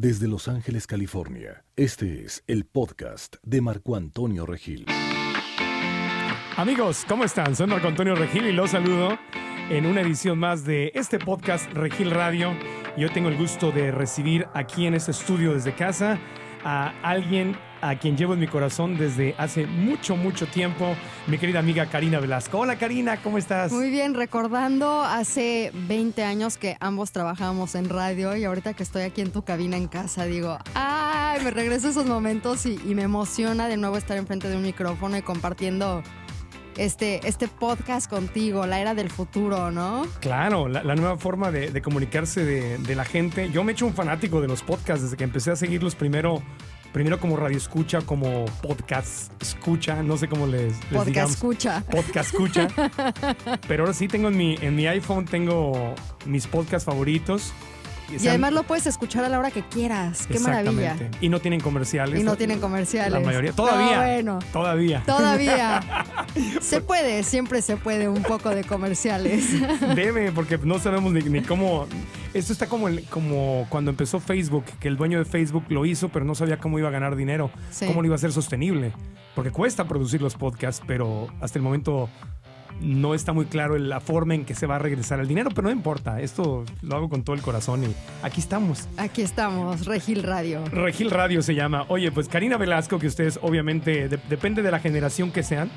Desde Los Ángeles, California, este es el podcast de Marco Antonio Regil. Amigos, ¿cómo están? Soy Marco Antonio Regil y los saludo en una edición más de este podcast Regil Radio. Yo tengo el gusto de recibir aquí en este estudio desde casa a alguien a quien llevo en mi corazón desde hace mucho, mucho tiempo, mi querida amiga Karina Velasco. Hola Karina, ¿cómo estás? Muy bien, recordando hace 20 años que ambos trabajábamos en radio y ahorita que estoy aquí en tu cabina en casa, digo, ¡ay! Me regreso a esos momentos y, y me emociona de nuevo estar enfrente de un micrófono y compartiendo este, este, podcast contigo, la era del futuro, ¿no? Claro, la, nueva forma de, comunicarse de, la gente. Yo me he hecho un fanático de los podcasts desde que empecé a seguirlos primero. Primero como radio escucha, como podcast escucha, no sé cómo les, les podcast escucha. Podcast escucha. Pero ahora sí tengo en mi, en mi iPhone, tengo mis podcasts favoritos. Y además lo puedes escuchar a la hora que quieras. Qué maravilla. Y no tienen comerciales. Y no tienen comerciales. La mayoría. Todavía. bueno. Todavía. Todavía. se puede, siempre se puede un poco de comerciales. Debe, porque no sabemos ni, cómo. Esto está como, como cuando empezó Facebook, que el dueño de Facebook lo hizo, pero no sabía cómo iba a ganar dinero, cómo lo iba a ser sostenible. Porque cuesta producir los podcasts, pero hasta el momento no está muy claro la forma en que se va a regresar el dinero, pero no importa. Esto lo hago con todo el corazón y aquí estamos. Aquí estamos, Regil Radio. Regil Radio se llama. Oye, pues Karina Velasco, que ustedes obviamente depende de la generación que sean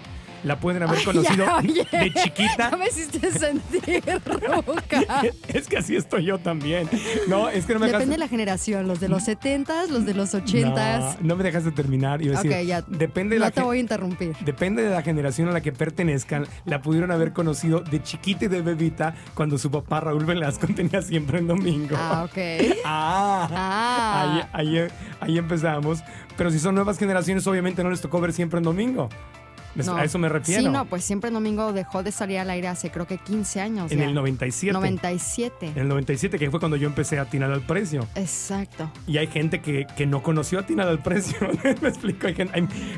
la pueden haber conocido de chiquita. No me hiciste sentir roca. es que así estoy yo también. No, es que Depende de la generación, los de los 70 los de los 80 No, me dejas de terminar. y decir, Depende no te voy a interrumpir. Depende de la generación a la que pertenezcan, la pudieron haber conocido de chiquita y de bebita cuando su papá Raúl Velasco tenía siempre en domingo. Ah, ok. Ah. ah, Ahí, ahí, ahí empezamos. Pero si son nuevas generaciones, obviamente no les tocó ver siempre en domingo. A eso me refiero. Sí, no, pues siempre Domingo dejó de salir al aire hace creo que 15 años. En el 97. 97. En el 97, que fue cuando yo empecé a atinar al precio. Exacto. Y hay gente que, que no conoció a atinar al precio. me explico. Hay,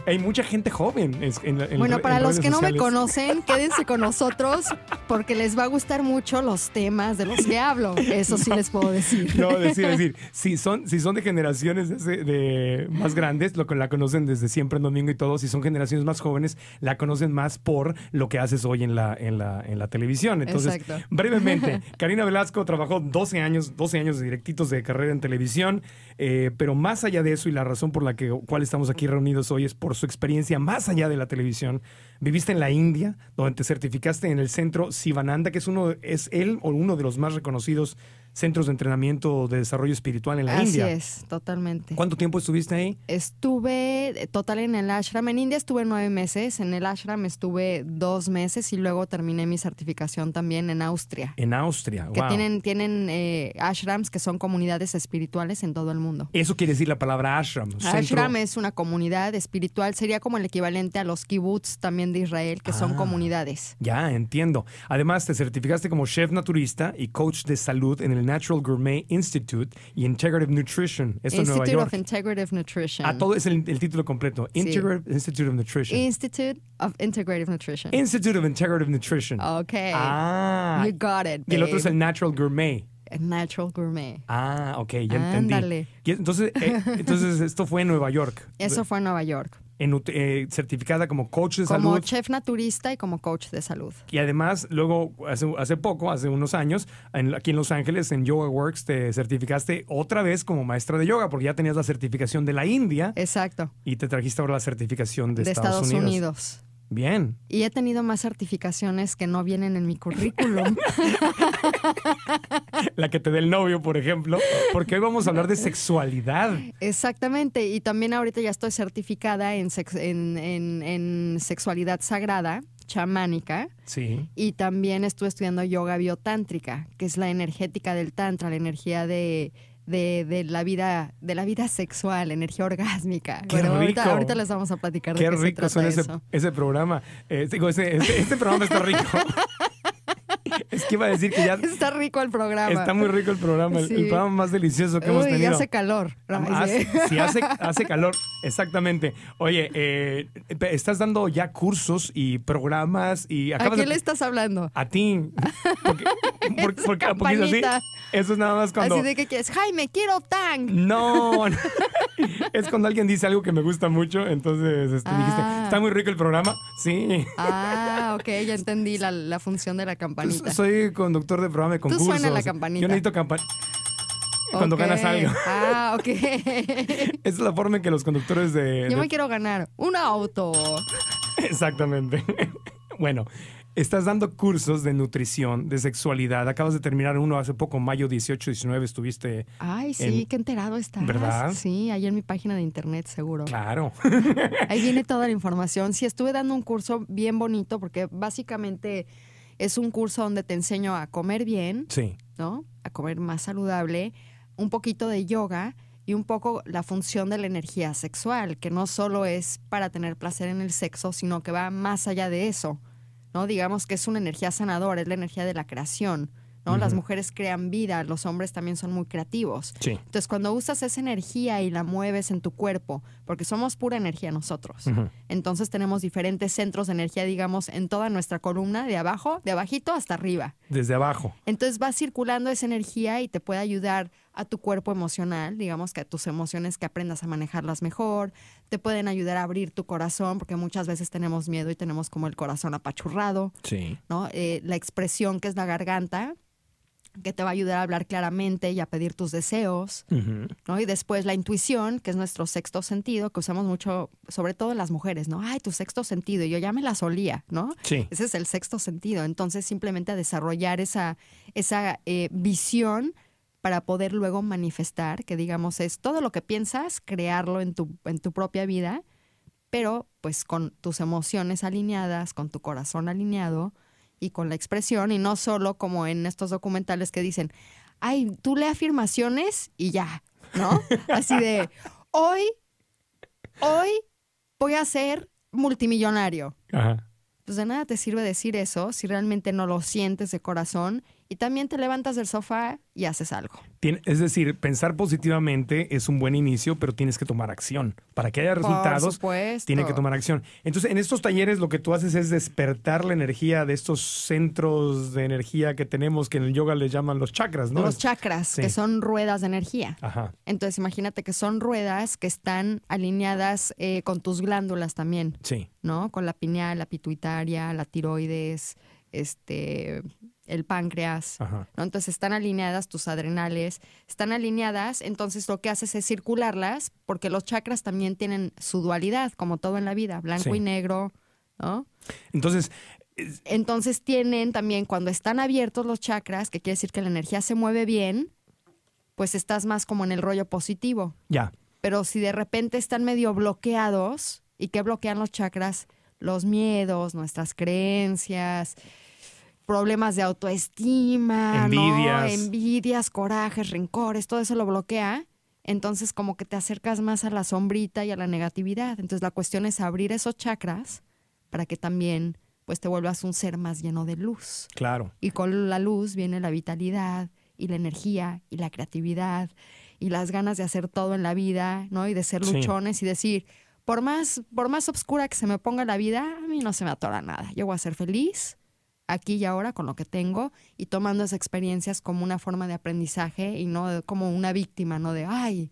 hay, mucha gente joven. En, en, bueno, para los que no me conocen, quédense con nosotros porque les va a gustar mucho los temas de los que hablo. Eso sí les puedo decir. No, decir, decir. Si son, si son de generaciones de, más grandes, lo que la conocen desde siempre en domingo y todo, si son generaciones más jóvenes, la conocen más por lo que haces hoy en la, en la, en la televisión. Entonces, brevemente, Karina Velasco trabajó 12 años, 12 años directitos de carrera en televisión, eh, pero más allá de eso y la razón por la que, cual estamos aquí reunidos hoy es por su experiencia más allá de la televisión. Viviste en la India, donde te certificaste en el centro Sivananda, que es uno, es él o uno de los más reconocidos centros de entrenamiento de desarrollo espiritual en la India. Así es, totalmente. ¿Cuánto tiempo estuviste ahí? Estuve eh, total en el ashram. En India estuve nueve meses, en el ashram estuve dos meses y luego terminé mi certificación también en Austria. En Austria, que Tienen, tienen eh, ashrams que son comunidades espirituales en todo el mundo. Eso quiere decir la palabra ashram. Ashram es una comunidad espiritual, sería como el equivalente a los kibbutz también de Israel, que son ah, comunidades. Ya, entiendo. Además, te certificaste como chef naturista y coach de salud en el Natural Gourmet Institute y Integrative Nutrition. Esto Institute Nueva York. of Integrative Nutrition. Ah, todo es el, título completo. Integrative Institute of Nutrition. Institute of Integrative Nutrition. Institute of Integrative Nutrition. Ok. Ah. You got it, babe. Y el otro es el Natural Gourmet. Natural Gourmet. Ah, ok, ya entendí. Entonces, eh, entonces, esto fue en Nueva York. Eso fue en Nueva York. Eh, certificada como coach de salud. Como chef naturista y como coach de salud. Y además, luego, hace, poco, hace unos años, en, aquí en Los Ángeles, en Yoga Works, te certificaste otra vez como maestra de yoga, porque ya tenías la certificación de la India. Exacto. Y te trajiste ahora la certificación de, de Estados, Unidos. Y he tenido más certificaciones que no vienen en mi currículum. La que te dé el novio, por ejemplo, porque hoy vamos a hablar de sexualidad. Exactamente, y también ahorita ya estoy certificada en, en sexualidad sagrada chamánica. Sí. Y también estuve estudiando yoga biotántrica, que es la energética del tantra, la energía de de, de, la vida de la vida sexual, energía orgásmica. Qué Ahorita, ahorita, les vamos a platicar de qué rico se trata eh, ese, ese programa. este programa está rico. es que iba a decir que ya. Está rico el programa. Está muy rico el programa, el, programa más delicioso que hemos tenido. Y hace calor. Hace, sí, hace, calor, exactamente. Oye, eh, estás dando ya cursos y programas y ¿A quién le estás hablando? A ti. Porque, eso es nada más cuando. Así de que quieres, Jaime, quiero tang. No, es cuando alguien dice algo que me gusta mucho, entonces este, dijiste, ah. está muy rico el programa. Sí. Ah, ok, ya entendí la función de la campanita soy conductor de programa de concursos. Tú suena la campanita. Yo necesito campanita. Cuando ganas algo. Ah, ok. Esa es la forma en que los conductores de... Yo me quiero ganar un auto. Exactamente. bueno, Estás dando cursos de nutrición, de sexualidad. Acabas de terminar uno hace poco, mayo 18, 19, estuviste. Ay, sí, qué enterado estás. ¿Verdad? Sí, ahí en mi página de internet, seguro. Claro. ahí viene toda la información. Sí, estuve dando un curso bien bonito porque básicamente es un curso donde te enseño a comer bien, ¿no? A comer más saludable, un poquito de yoga y un poco la función de la energía sexual, que no solo es para tener placer en el sexo, sino que va más allá de eso, ¿no? Digamos que es una energía sanadora, es la energía de la creación, ¿no? Las mujeres crean vida, los hombres también son muy creativos. Entonces, cuando usas esa energía y la mueves en tu cuerpo porque somos pura energía nosotros. Entonces tenemos diferentes centros de energía, digamos, en toda nuestra columna, de abajo, de abajito hasta arriba. Desde abajo. Entonces va circulando esa energía y te puede ayudar a tu cuerpo emocional, digamos que a tus emociones que aprendas a manejarlas mejor, te pueden ayudar a abrir tu corazón, porque muchas veces tenemos miedo y tenemos como el corazón apachurrado, sí. ¿no? Eh, la expresión que es la garganta, que te va a ayudar a hablar claramente y a pedir tus deseos, ¿no? Y después la intuición, que es nuestro sexto sentido, que usamos mucho, sobre todo las mujeres, ¿no? Ay, tu sexto sentido, yo ya me la solía, ¿no? Sí. Ese es el sexto sentido. Entonces, simplemente a desarrollar esa, esa eh, visión para poder luego manifestar, que digamos es todo lo que piensas, crearlo en tu, en tu propia vida, pero pues con tus emociones alineadas, con tu corazón alineado, y con la expresión y no solo como en estos documentales que dicen, ay, tú lee afirmaciones y ya, ¿no? Así de, hoy, hoy voy a ser multimillonario. Ajá. Pues de nada te sirve decir eso si realmente no lo sientes de corazón y también te levantas del sofá y haces algo. Es decir, pensar positivamente es un buen inicio, pero tienes que tomar acción. Para que haya resultados, tiene que tomar acción. Entonces, en estos talleres lo que tú haces es despertar la energía de estos centros de energía que tenemos, que en el yoga le llaman los chakras, ¿no? Los chakras, que son ruedas de energía. Ajá. Entonces, imagínate que son ruedas que están alineadas eh, con tus glándulas también. Sí. ¿No? Con la pineal, la pituitaria, la tiroides, este el páncreas, ¿no? Entonces están alineadas tus adrenales, están alineadas, entonces lo que haces es circularlas, porque los chakras también tienen su dualidad, como todo en la vida, blanco y negro, ¿no? Entonces... Entonces tienen también, cuando están abiertos los chakras, que quiere decir que la energía se mueve bien, pues estás más como en el rollo positivo. Ya. Pero si de repente están medio bloqueados, ¿y qué bloquean los chakras? Los miedos, nuestras creencias, problemas de autoestima, envidias. corajes, rencores, todo eso lo bloquea. Entonces como que te acercas más a la sombrita y a la negatividad. Entonces la cuestión es abrir esos chakras para que también pues te vuelvas un ser más lleno de luz. Claro. Y con la luz viene la vitalidad y la energía y la creatividad y las ganas de hacer todo en la vida, ¿no? Y de ser luchones y decir, por más por más obscura que se me ponga la vida, a mí no se me atora nada. Yo voy a ser feliz aquí y ahora con lo que tengo y tomando esas experiencias como una forma de aprendizaje y no como una víctima, no de, ay,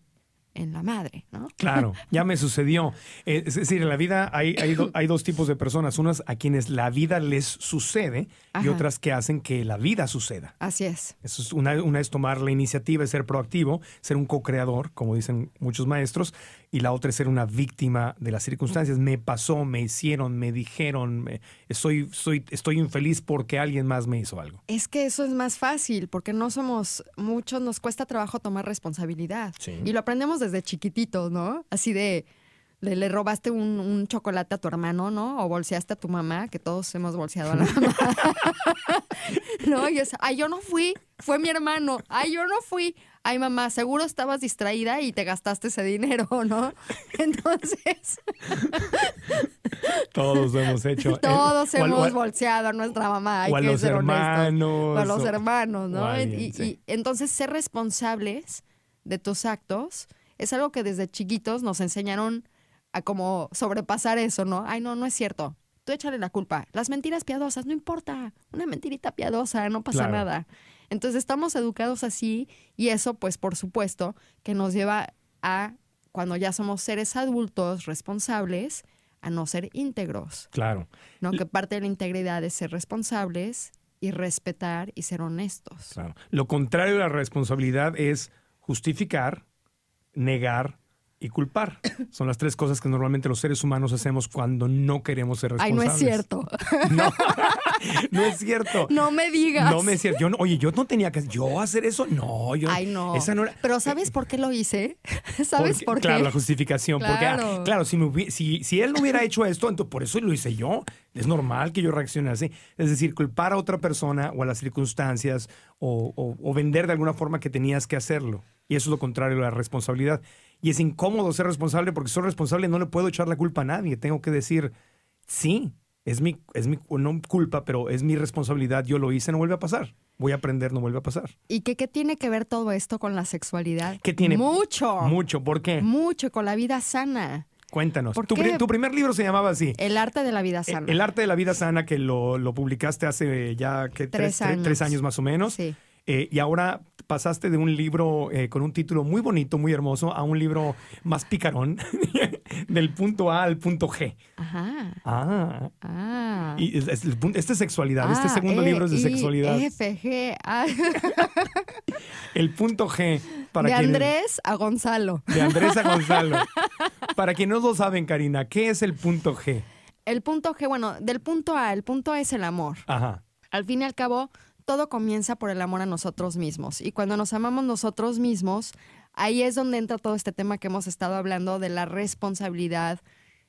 en la madre, ¿no? Claro, ya me sucedió. Eh, es decir, en la vida hay, hay, dos tipos de personas, unas a quienes la vida les sucede y otras que hacen que la vida suceda. Así es. Eso es una, una es tomar la iniciativa, es ser proactivo, ser un co-creador, como dicen muchos maestros, y la otra es ser una víctima de las circunstancias. Me pasó, me hicieron, me dijeron, soy, estoy infeliz porque alguien más me hizo algo. Es que eso es más fácil, porque no somos muchos, nos cuesta trabajo tomar responsabilidad. Y lo aprendemos desde chiquititos, ¿no? Así de, le, robaste un, chocolate a tu hermano, ¿no? O bolseaste a tu mamá, que todos hemos bolseado a la mamá. no, y es, ay, yo no fui, fue mi hermano, ay, yo no fui. Ay, mamá, seguro estabas distraída y te gastaste ese dinero, ¿no? Entonces. todos hemos hecho. Eh, todos hemos bolseado a nuestra mamá. Hay a los hermanos. O a los hermanos, ¿no? y, y entonces, ser responsables de tus actos es algo que desde chiquitos nos enseñaron a como sobrepasar eso, ¿no? Ay, no, no es cierto. Tú échale la culpa. Las mentiras piadosas, no importa. Una mentirita piadosa, no pasa nada. Entonces estamos educados así y eso, pues por supuesto, que nos lleva a, cuando ya somos seres adultos, responsables, a no ser íntegros. Claro. ¿no? Que parte de la integridad es ser responsables y respetar y ser honestos. Claro. Lo contrario de la responsabilidad es justificar, negar y culpar. Son las tres cosas que normalmente los seres humanos hacemos cuando no queremos ser responsables. Ay, no es cierto. No, es cierto. No me digas. No me es cierto. oye, yo no tenía que yo hacer eso. No, yo. Ay, no. Pero eh, ¿sabes por qué lo hice? ¿Sabes por qué? Claro, la justificación. Porque, ah, claro, si, si, él no hubiera hecho esto, entonces por eso lo hice yo. Es normal que yo reaccione así. Es decir, culpar a otra persona o a las circunstancias o, o vender de alguna forma que tenías que hacerlo. Y eso es lo contrario a la responsabilidad y es incómodo ser responsable porque soy responsable, no le puedo echar la culpa a nadie. Tengo que decir, sí, es mi, es mi, culpa, pero es mi responsabilidad, yo lo hice, no vuelve a pasar. Voy a aprender, no vuelve a pasar. ¿Y qué, tiene que ver todo esto con la sexualidad? tiene? Mucho. Mucho, ¿por qué? Mucho, con la vida sana. Cuéntanos. Tu, tu, primer libro se llamaba así. El arte de la vida e, sana. El, arte de la vida sana que lo, publicaste hace ya tres, años. tres, años. más o menos. Sí. Eh, y ahora pasaste de un libro eh, con un título muy bonito, muy hermoso, a un libro más picarón, del punto A al punto G. Ajá. Ah. ah. este es, sexualidad, este ah, segundo e, libro es de sexualidad. F, G, El punto G. Para de Andrés a Gonzalo. De Andrés a Gonzalo. Para quienes no lo saben, Karina, ¿qué es el punto G? El punto G, bueno, del punto A, el punto A es el amor. Ajá. Al fin y al cabo, todo comienza por el amor a nosotros mismos. Y cuando nos amamos nosotros mismos, ahí es donde entra todo este tema que hemos estado hablando de la responsabilidad,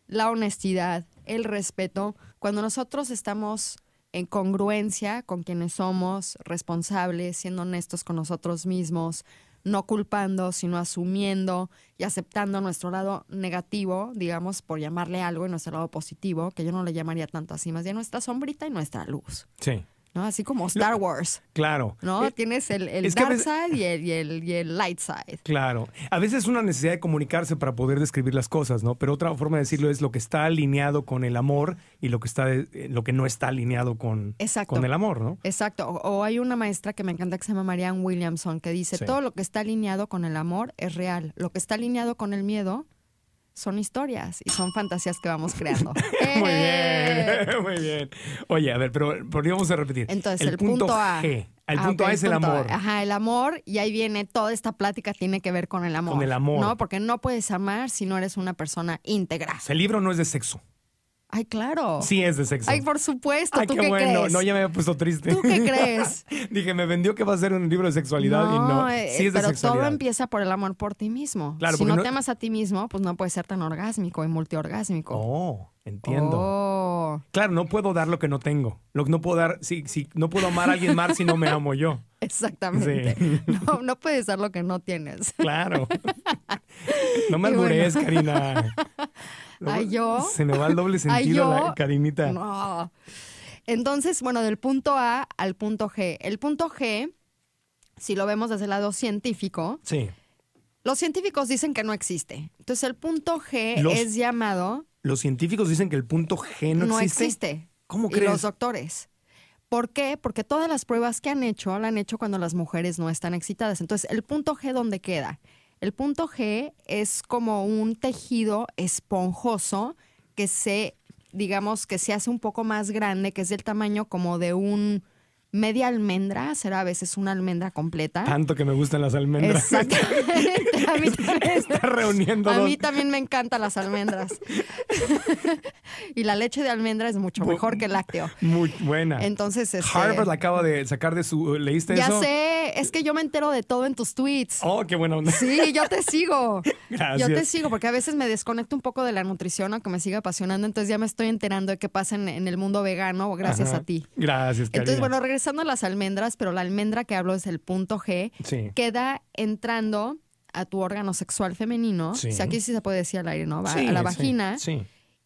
la honestidad, el respeto. Cuando nosotros estamos en congruencia con quienes somos, responsables, siendo honestos con nosotros mismos, no culpando, sino asumiendo y aceptando nuestro lado negativo, digamos, por llamarle algo, y nuestro lado positivo, que yo no le llamaría tanto así, más bien nuestra sombrita y nuestra luz. Sí. ¿no? Así como Star Wars. Claro. ¿No? Eh, Tienes el, el dark side y el, y, el, light side. Claro. A veces es una necesidad de comunicarse para poder describir las cosas, ¿no? Pero otra forma de decirlo es lo que está alineado con el amor y lo que, está, eh, lo que no está alineado con, con el amor, ¿no? Exacto. O, hay una maestra que me encanta que se llama Marianne Williamson que dice, todo lo que está alineado con el amor es real. Lo que está alineado con el miedo son historias y son fantasías que vamos creando. muy bien, eh. muy bien. Oye, a ver, pero podríamos repetir. Entonces, el, punto, A. Ah, el punto A es el, amor. Ajá, el amor, y ahí viene toda esta plática, tiene que ver con el amor. Con el amor. No, porque no puedes amar si no eres una persona íntegra. El libro no es de sexo. Ay, claro. Sí es de sexo. Ay, por supuesto. Ay, ¿tú qué, qué bueno. No, ya me había puesto triste. ¿Tú qué crees? Dije, me vendió que va a ser un libro de sexualidad y no. Eh, es pero todo empieza por el amor por ti mismo. Claro, si no, te amas a ti mismo, pues no puedes ser tan orgásmico y multiorgásmico. Oh, entiendo. Oh. Claro, no puedo dar lo que no tengo. Lo que no puedo dar, sí, sí, no puedo amar a alguien más si no me amo yo. Exactamente. No, no puedes dar lo que no tienes. Claro. No me bueno. Karina. Se me va el doble sentido la Entonces, bueno, del punto A al punto G. El punto G, si lo vemos desde el lado científico, sí. los científicos dicen que no existe. Entonces, el punto G es llamado. Los científicos dicen que el punto G no, existe. ¿Cómo crees? Y los doctores. ¿Por qué? Porque todas las pruebas que han hecho, la han hecho cuando las mujeres no están excitadas. Entonces, el punto G, ¿dónde queda? El punto G es como un tejido esponjoso que se, digamos, que se hace un poco más grande, que es del tamaño como de un media almendra, será a veces una almendra completa. Tanto que me gustan las almendras. Exactamente. A mí también, a mí también me encantan las almendras. y la leche de almendra es mucho mejor que el lácteo. Muy buena. Entonces, este, Harvard la acaba de sacar de su... ¿Leíste eso? Ya sé, es que yo me entero de todo en tus tweets. Oh, qué buena onda. Sí, yo te sigo. Gracias. Yo te sigo porque a veces me desconecto un poco de la nutrición, aunque me siga apasionando, entonces ya me estoy enterando de qué pasa en, el mundo vegano gracias a ti. Gracias, Entonces, bueno, regreso las almendras, pero la almendra que hablo es el punto G, queda entrando a tu órgano sexual femenino. aquí sí se puede decir al aire, ¿no? a la vagina. sí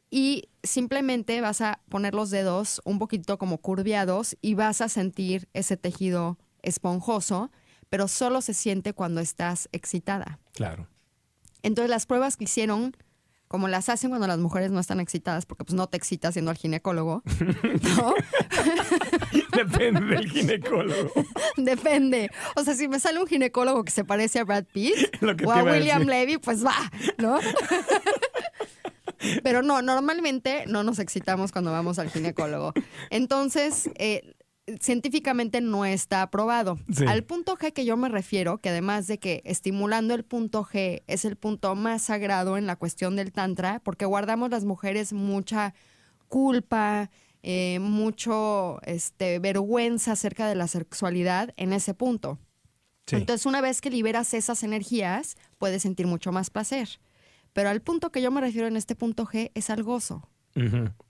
y simplemente vas a poner los dedos un poquito como curviados y vas a sentir ese tejido esponjoso, pero solo se siente cuando estás excitada. Claro. Entonces las pruebas que hicieron como las hacen cuando las mujeres no están excitadas, porque pues no te excitas siendo al ginecólogo. ¿no? Depende del ginecólogo. Depende. O sea, si me sale un ginecólogo que se parece a Brad Pitt o a, William Levy, pues va, ¿no? Pero no, normalmente no nos excitamos cuando vamos al ginecólogo. Entonces, eh, científicamente no está aprobado. Al punto G que yo me refiero, que además de que estimulando el punto G es el punto más sagrado en la cuestión del tantra, porque guardamos las mujeres mucha culpa, eh, mucho este, vergüenza acerca de la sexualidad en ese punto. Entonces una vez que liberas esas energías, puedes sentir mucho más placer. Pero al punto que yo me refiero en este punto G es al gozo.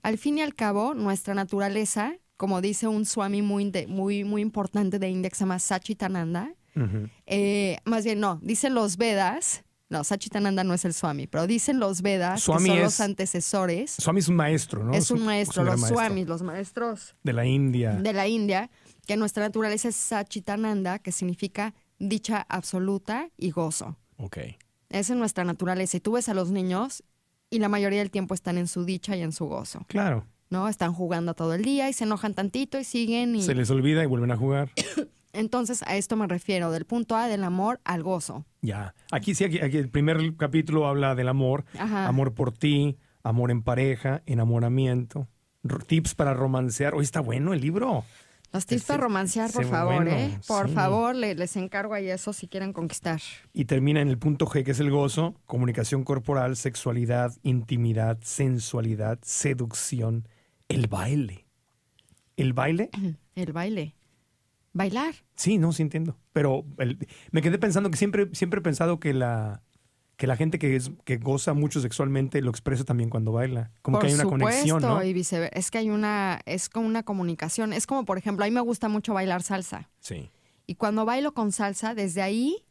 Al fin y al cabo, nuestra naturaleza como dice un swami muy, muy, muy importante de India que se llama Sachitananda, eh, más bien no, dicen los Vedas, no, Sachitananda no es el Swami, pero dicen los Vedas, que son los antecesores. Swami es un maestro, ¿no? Es un maestro, los Swamis, los maestros. De la India. De la India, que nuestra naturaleza es Sachitananda, que significa dicha absoluta y gozo. Ok. Esa es nuestra naturaleza. Y tú ves a los niños y la mayoría del tiempo están en su dicha y en su gozo. Claro. ¿no? Están jugando todo el día y se enojan tantito y siguen y... Se les olvida y vuelven a jugar. Entonces a esto me refiero, del punto A del amor al gozo. Ya, aquí sí, aquí, el primer capítulo habla del amor, amor por ti, amor en pareja, enamoramiento, tips para romancear. Hoy está bueno el libro. Los tips este para romancear, por favor, ¿eh? Por favor, les encargo ahí eso si quieren conquistar. Y termina en el punto G, que es el gozo, comunicación corporal, sexualidad, intimidad, sensualidad, seducción, el baile. ¿El baile? El baile. ¿Bailar? Sí, no, sí entiendo. Pero me quedé pensando que siempre, siempre he pensado que la, que la gente que, es, que goza mucho sexualmente lo expresa también cuando baila. Como que hay una conexión. ¿no? y viceversa. Es que hay una, es como una comunicación. Es como, por ejemplo, a mí me gusta mucho bailar salsa. Sí. Y cuando bailo con salsa, desde ahí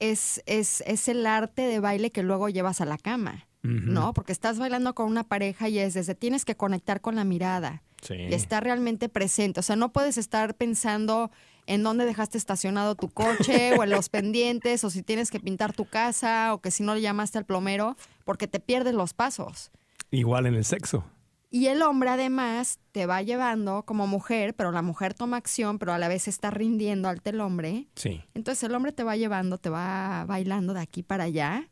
es, es, es el arte de baile que luego llevas a la cama. ¿no? Porque estás bailando con una pareja y es desde tienes que conectar con la mirada y estar realmente presente. O sea, no puedes estar pensando en dónde dejaste estacionado tu coche o en los pendientes o si tienes que pintar tu casa o que si no le llamaste al plomero porque te pierdes los pasos. Igual en el sexo. Y el hombre además te va llevando como mujer, pero la mujer toma acción, pero a la vez está rindiendo al el hombre. Sí. Entonces el hombre te va llevando, te va bailando de aquí para allá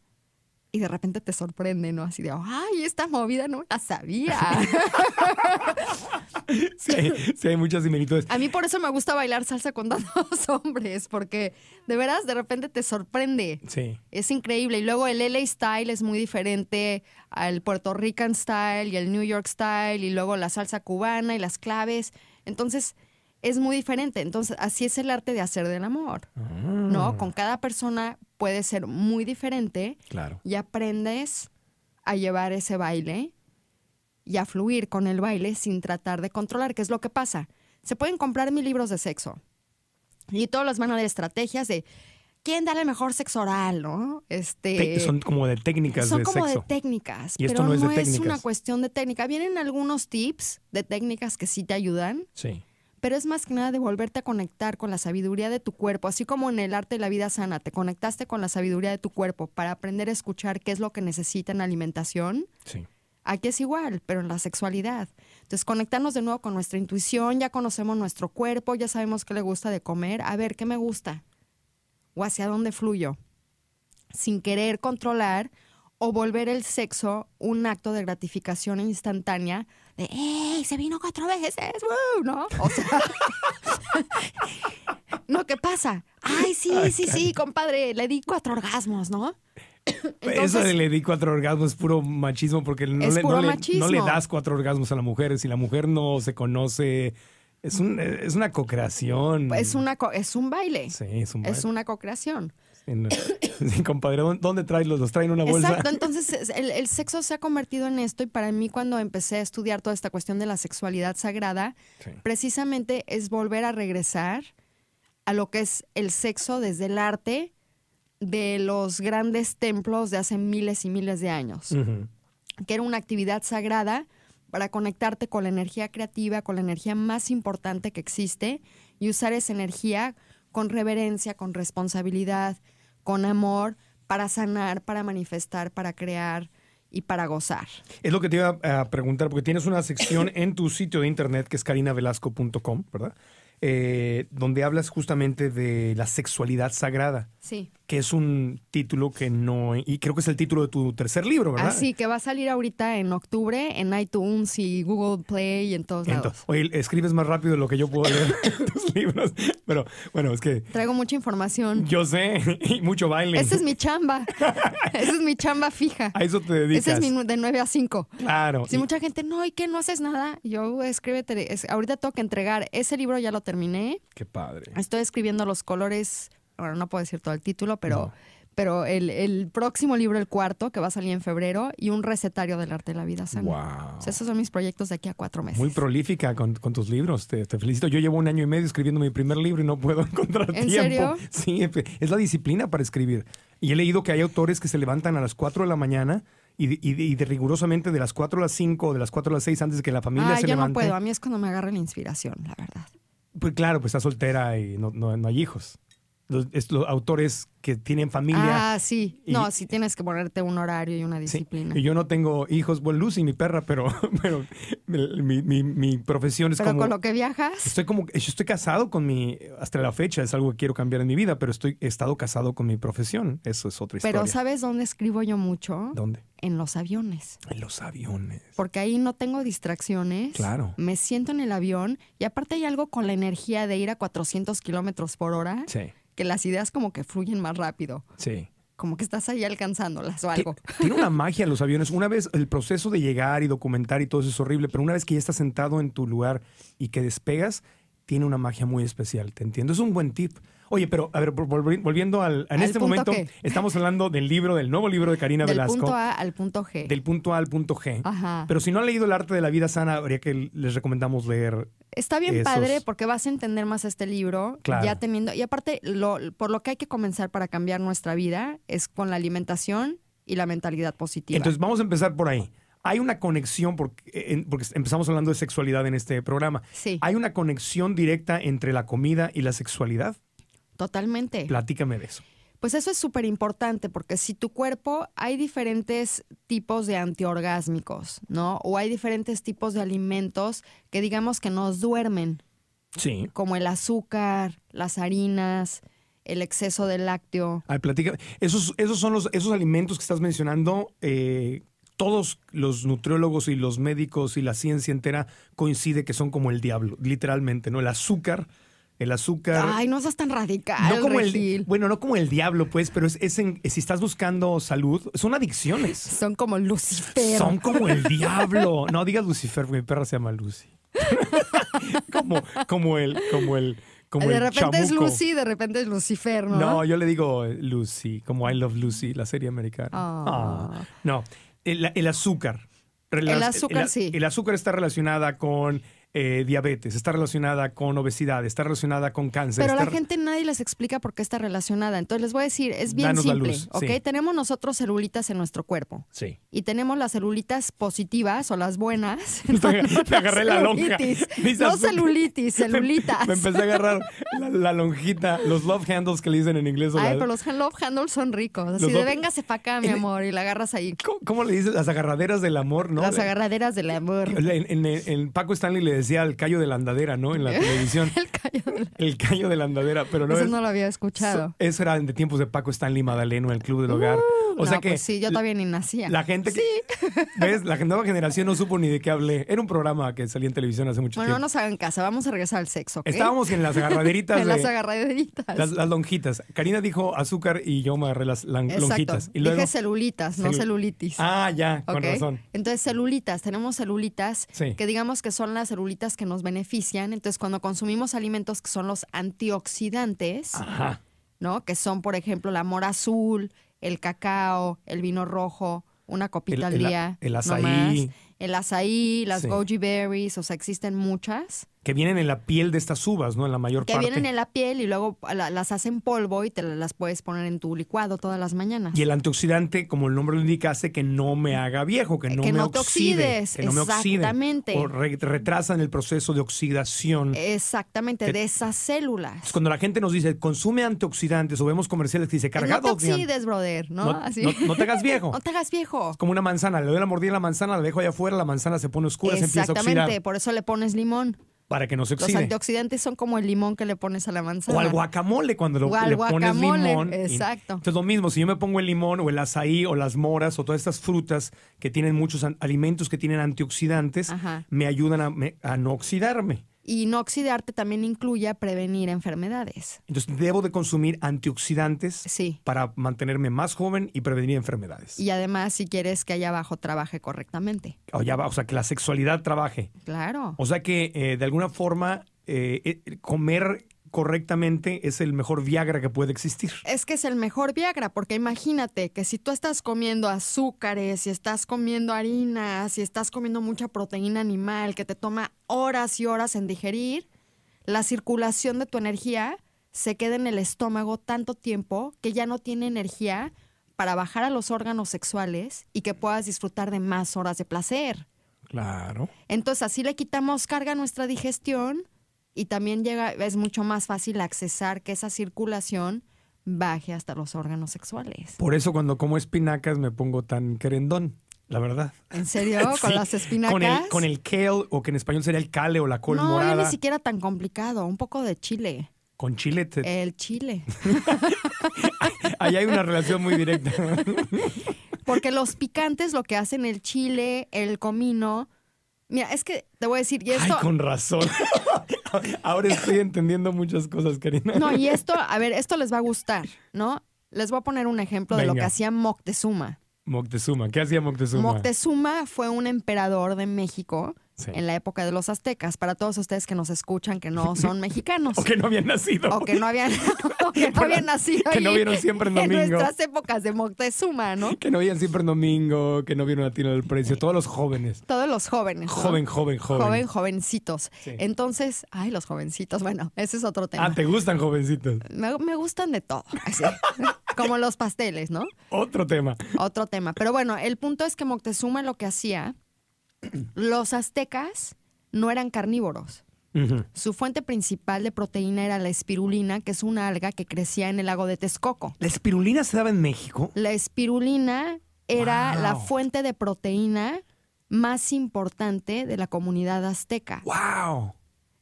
y de repente te sorprende, ¿no? Así de, ay, esta movida no la sabía. sí, sí, hay muchas similitudes. A mí por eso me gusta bailar salsa con dos hombres, porque de veras de repente te sorprende. Sí. Es increíble. Y luego el LA Style es muy diferente al Puerto Rican Style y el New York Style, y luego la salsa cubana y las claves. Entonces, es muy diferente. Entonces, así es el arte de hacer del amor, ah. ¿no? Con cada persona puede ser muy diferente. Claro. Y aprendes a llevar ese baile y a fluir con el baile sin tratar de controlar, ¿Qué es lo que pasa. Se pueden comprar mil libros de sexo y todos los van a dar estrategias de quién da el mejor sexo oral, ¿no? Este, son como de técnicas. Son como de técnicas. esto pero no, es, es una cuestión de técnica. Vienen algunos tips de técnicas que sí te ayudan. Sí pero es más que nada de volverte a conectar con la sabiduría de tu cuerpo, así como en el arte de la vida sana, te conectaste con la sabiduría de tu cuerpo para aprender a escuchar qué es lo que necesita en alimentación. Aquí es igual, pero en la sexualidad. Entonces, conectarnos de nuevo con nuestra intuición, ya conocemos nuestro cuerpo, ya sabemos qué le gusta de comer, a ver qué me gusta o hacia dónde fluyo. Sin querer controlar, o volver el sexo un acto de gratificación instantánea de ¡Ey! Se vino cuatro veces, ¿no? O sea, no, ¿qué pasa? Ay, sí, sí, sí, compadre, le di cuatro orgasmos, ¿no? Pues, eso de le di cuatro orgasmos es puro machismo porque no, le, das cuatro orgasmos a la mujer. Si la mujer no se conoce, es, un, es una cocreación. Es, una, es un baile. Sí, es un baile. Es una cocreación en, compadre, ¿dónde traes los? ¿Los traen en una bolsa? Exacto, entonces el, sexo se ha convertido en esto y para mí cuando empecé a estudiar toda esta cuestión de la sexualidad sagrada, precisamente es volver a regresar a lo que es el sexo desde el arte de los grandes templos de hace miles y miles de años, que era una actividad sagrada para conectarte con la energía creativa, con la energía más importante que existe y usar esa energía con reverencia, con responsabilidad, con amor, para sanar, para manifestar, para crear y para gozar. Es lo que te iba a preguntar, porque tienes una sección en tu sitio de internet que es karinavelasco.com, ¿verdad? Eh, donde hablas justamente de la sexualidad sagrada. Sí que es un título que no, y creo que es el título de tu tercer libro, ¿verdad? Ah, sí, que va a salir ahorita en octubre en iTunes y Google Play y en todos lados. oye, escribes más rápido de lo que yo puedo leer tus libros, pero bueno, es que... Traigo mucha información. Yo sé, y mucho baile. Esa es mi chamba, esa es mi chamba fija. A eso te dedicas. Esa es de 9 a 5. Claro. Si mucha gente, no, ¿y qué? ¿No haces nada? Yo escríbete, ahorita tengo que entregar, ese libro ya lo terminé. Qué padre. Estoy escribiendo los colores bueno, no puedo decir todo el título, pero, pero el, próximo libro, el cuarto, que va a salir en febrero, y un recetario del arte de la vida Wow. esos son mis proyectos de aquí a cuatro meses. Muy prolífica con, tus libros, te, felicito. Yo llevo un año y medio escribiendo mi primer libro y no puedo encontrar ¿En tiempo. Serio? Sí, es la disciplina para escribir. Y he leído que hay autores que se levantan a las cuatro de la mañana y rigurosamente de las cuatro a las 5, de las cuatro a las 6 antes de que la familia se ah, se yo no puedo, a mí es cuando me agarra la inspiración, la verdad. Pues claro, pues está soltera y no hay hijos los, autores que tienen familia. Ah, sí. no, sí tienes que ponerte un horario y una disciplina. Y yo no tengo hijos, bueno, Lucy, mi perra, pero, mi, profesión es como... con lo que viajas... Estoy como... Yo estoy casado con mi... Hasta la fecha es algo que quiero cambiar en mi vida, pero estoy, he estado casado con mi profesión. Eso es otra historia. Pero ¿sabes dónde escribo yo mucho? ¿Dónde? En los aviones. En los aviones. Porque ahí no tengo distracciones. Claro. Me siento en el avión y aparte hay algo con la energía de ir a 400 kilómetros por hora. Sí las ideas como que fluyen más rápido. Sí como que estás ahí alcanzándolas o algo. Tiene una magia los aviones. Una vez el proceso de llegar y documentar y todo eso es horrible, pero una vez que ya estás sentado en tu lugar y que despegas, tiene una magia muy especial, te entiendo. Es un buen tip. Oye, pero a ver, volviendo al, en este momento, estamos hablando del libro, del nuevo libro de Karina Velasco. Del punto A al punto G. Del punto A al punto G. Pero si no han leído El arte de la vida sana, habría que les recomendamos leer. Está bien padre porque vas a entender más este libro, ya teniendo y aparte por lo que hay que comenzar para cambiar nuestra vida es con la alimentación y la mentalidad positiva. Entonces vamos a empezar por ahí hay una conexión, porque, porque, empezamos hablando de sexualidad en este programa. Sí. ¿Hay una conexión directa entre la comida y la sexualidad? Totalmente. Platícame de eso. Pues eso es súper importante porque si tu cuerpo hay diferentes tipos de antiorgásmicos, ¿no? O hay diferentes tipos de alimentos que digamos que nos duermen. Sí. Como el azúcar, las harinas, el exceso de lácteo. Ay, platícame. Esos, son los, esos alimentos que estás mencionando, eh, todos los nutriólogos y los médicos y la ciencia entera coincide que son como el diablo, literalmente, ¿no? El azúcar, el azúcar. Ay, no seas tan radical. No como bueno, no como el diablo, pues, pero es, si estás buscando salud, son adicciones. Son como Lucifer. Son como el diablo. No digas Lucifer, mi perra se llama Lucy. como, como el, como el. de repente es Lucy, de repente es Lucifer, ¿no? No, yo le digo eh, Lucy, como I Love Lucy, la serie americana. Ah. Ah, no, el, azúcar. el azúcar, sí. El azúcar está relacionada con eh, diabetes, está relacionada con obesidad, está relacionada con cáncer. Pero la gente nadie les explica por qué está relacionada. Entonces les voy a decir, es bien simple, Tenemos nosotros celulitas en nuestro cuerpo. Sí. Y tenemos las celulitas positivas o las buenas. Te, agarré la lonja. No pues, celulitis, celulitas. Me, empecé a agarrar la, lonjita, los love handles que le dicen en inglés. Ay, los love handles son ricos. Así de venga se para acá, mi amor, y la agarras ahí. ¿Cómo, le dices? Las agarraderas del amor, ¿no? Las agarraderas del amor. En, en Paco Stanley le decía el callo de la andadera, ¿no? En la televisión. el, callo de la andadera, pero no. Eso no lo había escuchado. Eso era de tiempos de Paco Stanley Madaleno, el Club del Hogar. Uh, o sea que. Pues sí, yo todavía ni nacía. La gente que. ¿Ves? La nueva generación no supo ni de qué hablé. Era un programa que salía en televisión hace mucho tiempo. Bueno, no nos hagan casa, vamos a regresar al sexo. Estábamos en las agarraderitas. en las agarraderitas. Las, lonjitas. Karina dijo azúcar y yo me agarré las lonjitas. Y Dije celulitas, no celulitis. Ah, ya, con razón. Entonces, celulitas, tenemos celulitas que digamos que son las celulitas que nos benefician. Entonces, cuando consumimos alimentos que son los antioxidantes, ¿no? Que son, por ejemplo, la mora azul, el cacao, el vino rojo, una copita al día. El, el azaí. El azaí, las goji berries, o sea, existen muchas que vienen en la piel de estas uvas, ¿no? En la mayor parte. Que vienen en la piel y luego las hacen polvo y te las puedes poner en tu licuado todas las mañanas. Y el antioxidante, como el nombre lo indica, hace que no me haga viejo, que eh, no me oxide. que no me O retrasan el proceso de oxidación. Exactamente, de esas células. cuando la gente nos dice, consume antioxidantes o vemos comerciales que dice cargado. No te oxides, brother, ¿no? No, te hagas viejo. no te hagas viejo. Es como una manzana, le doy la mordida a la manzana, la dejo allá afuera, la manzana se pone oscura, se empieza a oxidar. Exactamente, por eso le pones limón para que no se oxide. Los antioxidantes son como el limón que le pones a la manzana. O al guacamole cuando lo, le pones limón. Exacto. entonces lo mismo, si yo me pongo el limón o el azaí o las moras o todas estas frutas que tienen muchos alimentos que tienen antioxidantes, me ayudan a no oxidarme. Y no oxidarte también incluye prevenir enfermedades. Entonces, debo de consumir antioxidantes para mantenerme más joven y prevenir enfermedades. Y además, si quieres que allá abajo trabaje correctamente. Allá abajo, o sea, que la sexualidad trabaje. Claro. O sea que, eh, de alguna forma, eh, eh, comer correctamente es el mejor Viagra que puede existir. Es que es el mejor Viagra, porque imagínate que si tú estás comiendo azúcares, si estás comiendo harina, si estás comiendo mucha proteína animal que te toma horas y horas en digerir, la circulación de tu energía se queda en el estómago tanto tiempo que ya no tiene energía para bajar a los órganos sexuales y que puedas disfrutar de más horas de placer. Claro. Entonces así le quitamos carga a nuestra digestión y también llega, es mucho más fácil accesar que esa circulación baje hasta los órganos sexuales. Por eso cuando como espinacas me pongo tan querendón, la verdad. ¿En serio? ¿Con las espinacas? Con el, kale, o que en español sería el cale o la col no, morada. No, ni siquiera tan complicado, un poco de chile. ¿Con chile? El chile. Ahí hay una relación muy directa. Porque los picantes lo que hacen el chile, el comino, Mira, es que te voy a decir, y esto. Ay, con razón. Ahora estoy entendiendo muchas cosas, Karina. No, y esto, a ver, esto les va a gustar, ¿no? Les voy a poner un ejemplo de lo que hacía Moctezuma. Moctezuma, ¿qué hacía Moctezuma? Moctezuma fue un emperador de México en la época de los aztecas, para todos ustedes que nos escuchan que no son mexicanos. o que no habían nacido. O que no habían, que no habían nacido. Que no vieron siempre en domingo. En nuestras épocas de Moctezuma, ¿no? Que no vieron siempre en domingo, que no vieron a tiro del precio. Todos los jóvenes. Todos los jóvenes. Joven, joven, joven. Joven, jovencitos. Entonces, ay, los jovencitos. Bueno, ese es otro tema. Ah, ¿te gustan jovencitos? Me, gustan de todo. Como los pasteles, ¿no? Otro tema. Otro tema. Pero bueno, el punto es que Moctezuma lo que hacía los aztecas no eran carnívoros. Su fuente principal de proteína era la espirulina, que es una alga que crecía en el lago de Texcoco. ¿La espirulina se daba en México? La espirulina era la fuente de proteína más importante de la comunidad azteca. ¡Wow!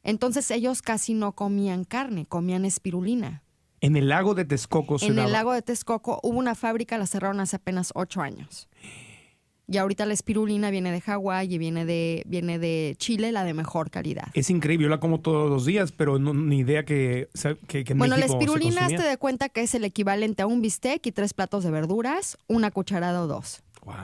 Entonces ellos casi no comían carne, comían espirulina. En el lago de Texcoco. Se en el lago de Texcoco hubo una fábrica, la cerraron hace apenas ocho años. Y ahorita la espirulina viene de Hawái y viene de, viene de Chile, la de mejor calidad. Es increíble, yo la como todos los días, pero no, ni idea que, que, que Bueno, la espirulina te de cuenta que es el equivalente a un bistec y tres platos de verduras, una cucharada o dos. Wow.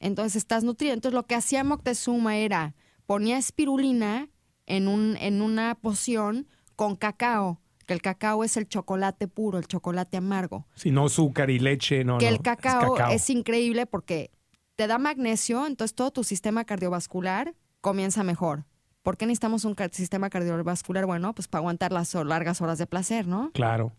Entonces estás nutrido. Entonces lo que hacía Moctezuma era ponía espirulina en, un, en una poción con cacao que el cacao es el chocolate puro, el chocolate amargo. Si no azúcar y leche, no. Que el cacao es, increíble porque te da magnesio, entonces todo tu sistema cardiovascular comienza mejor. ¿Por qué necesitamos un sistema cardiovascular? Bueno, pues para aguantar las largas horas de placer, ¿no? Claro.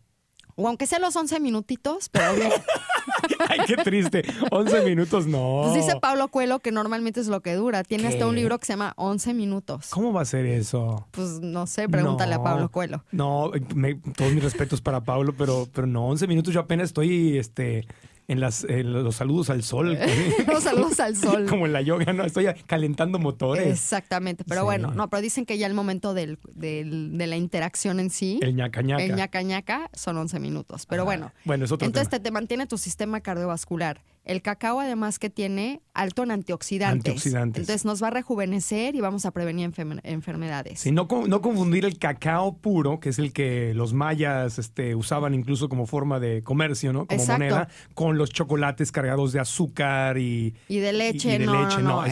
O aunque sea los 11 minutitos, pero Ay, qué triste. 11 minutos no. Pues dice Pablo Cuelo que normalmente es lo que dura. Tiene hasta un libro que se llama 11 minutos. ¿Cómo va a ser eso? Pues no sé, pregúntale a Pablo Cuelo. No, todos mis respetos para Pablo, pero, pero no, 11 minutos yo apenas estoy este, en, las, eh, los saludos al sol. los saludos al sol. Como en la yoga, ¿no? Estoy calentando motores. Exactamente, pero bueno, no, pero dicen que ya el momento del, de la interacción en sí. El ñacañaca. El ñacañaca son 11 minutos, pero bueno. Bueno, Entonces te mantiene tu sistema cardiovascular el cacao además que tiene alto en antioxidantes. Entonces nos va a rejuvenecer y vamos a prevenir enfermedades. Y no, confundir el cacao puro, que es el que los mayas este, usaban incluso como forma de comercio, ¿no? Como moneda, con los chocolates cargados de azúcar y, y de leche. Y, no,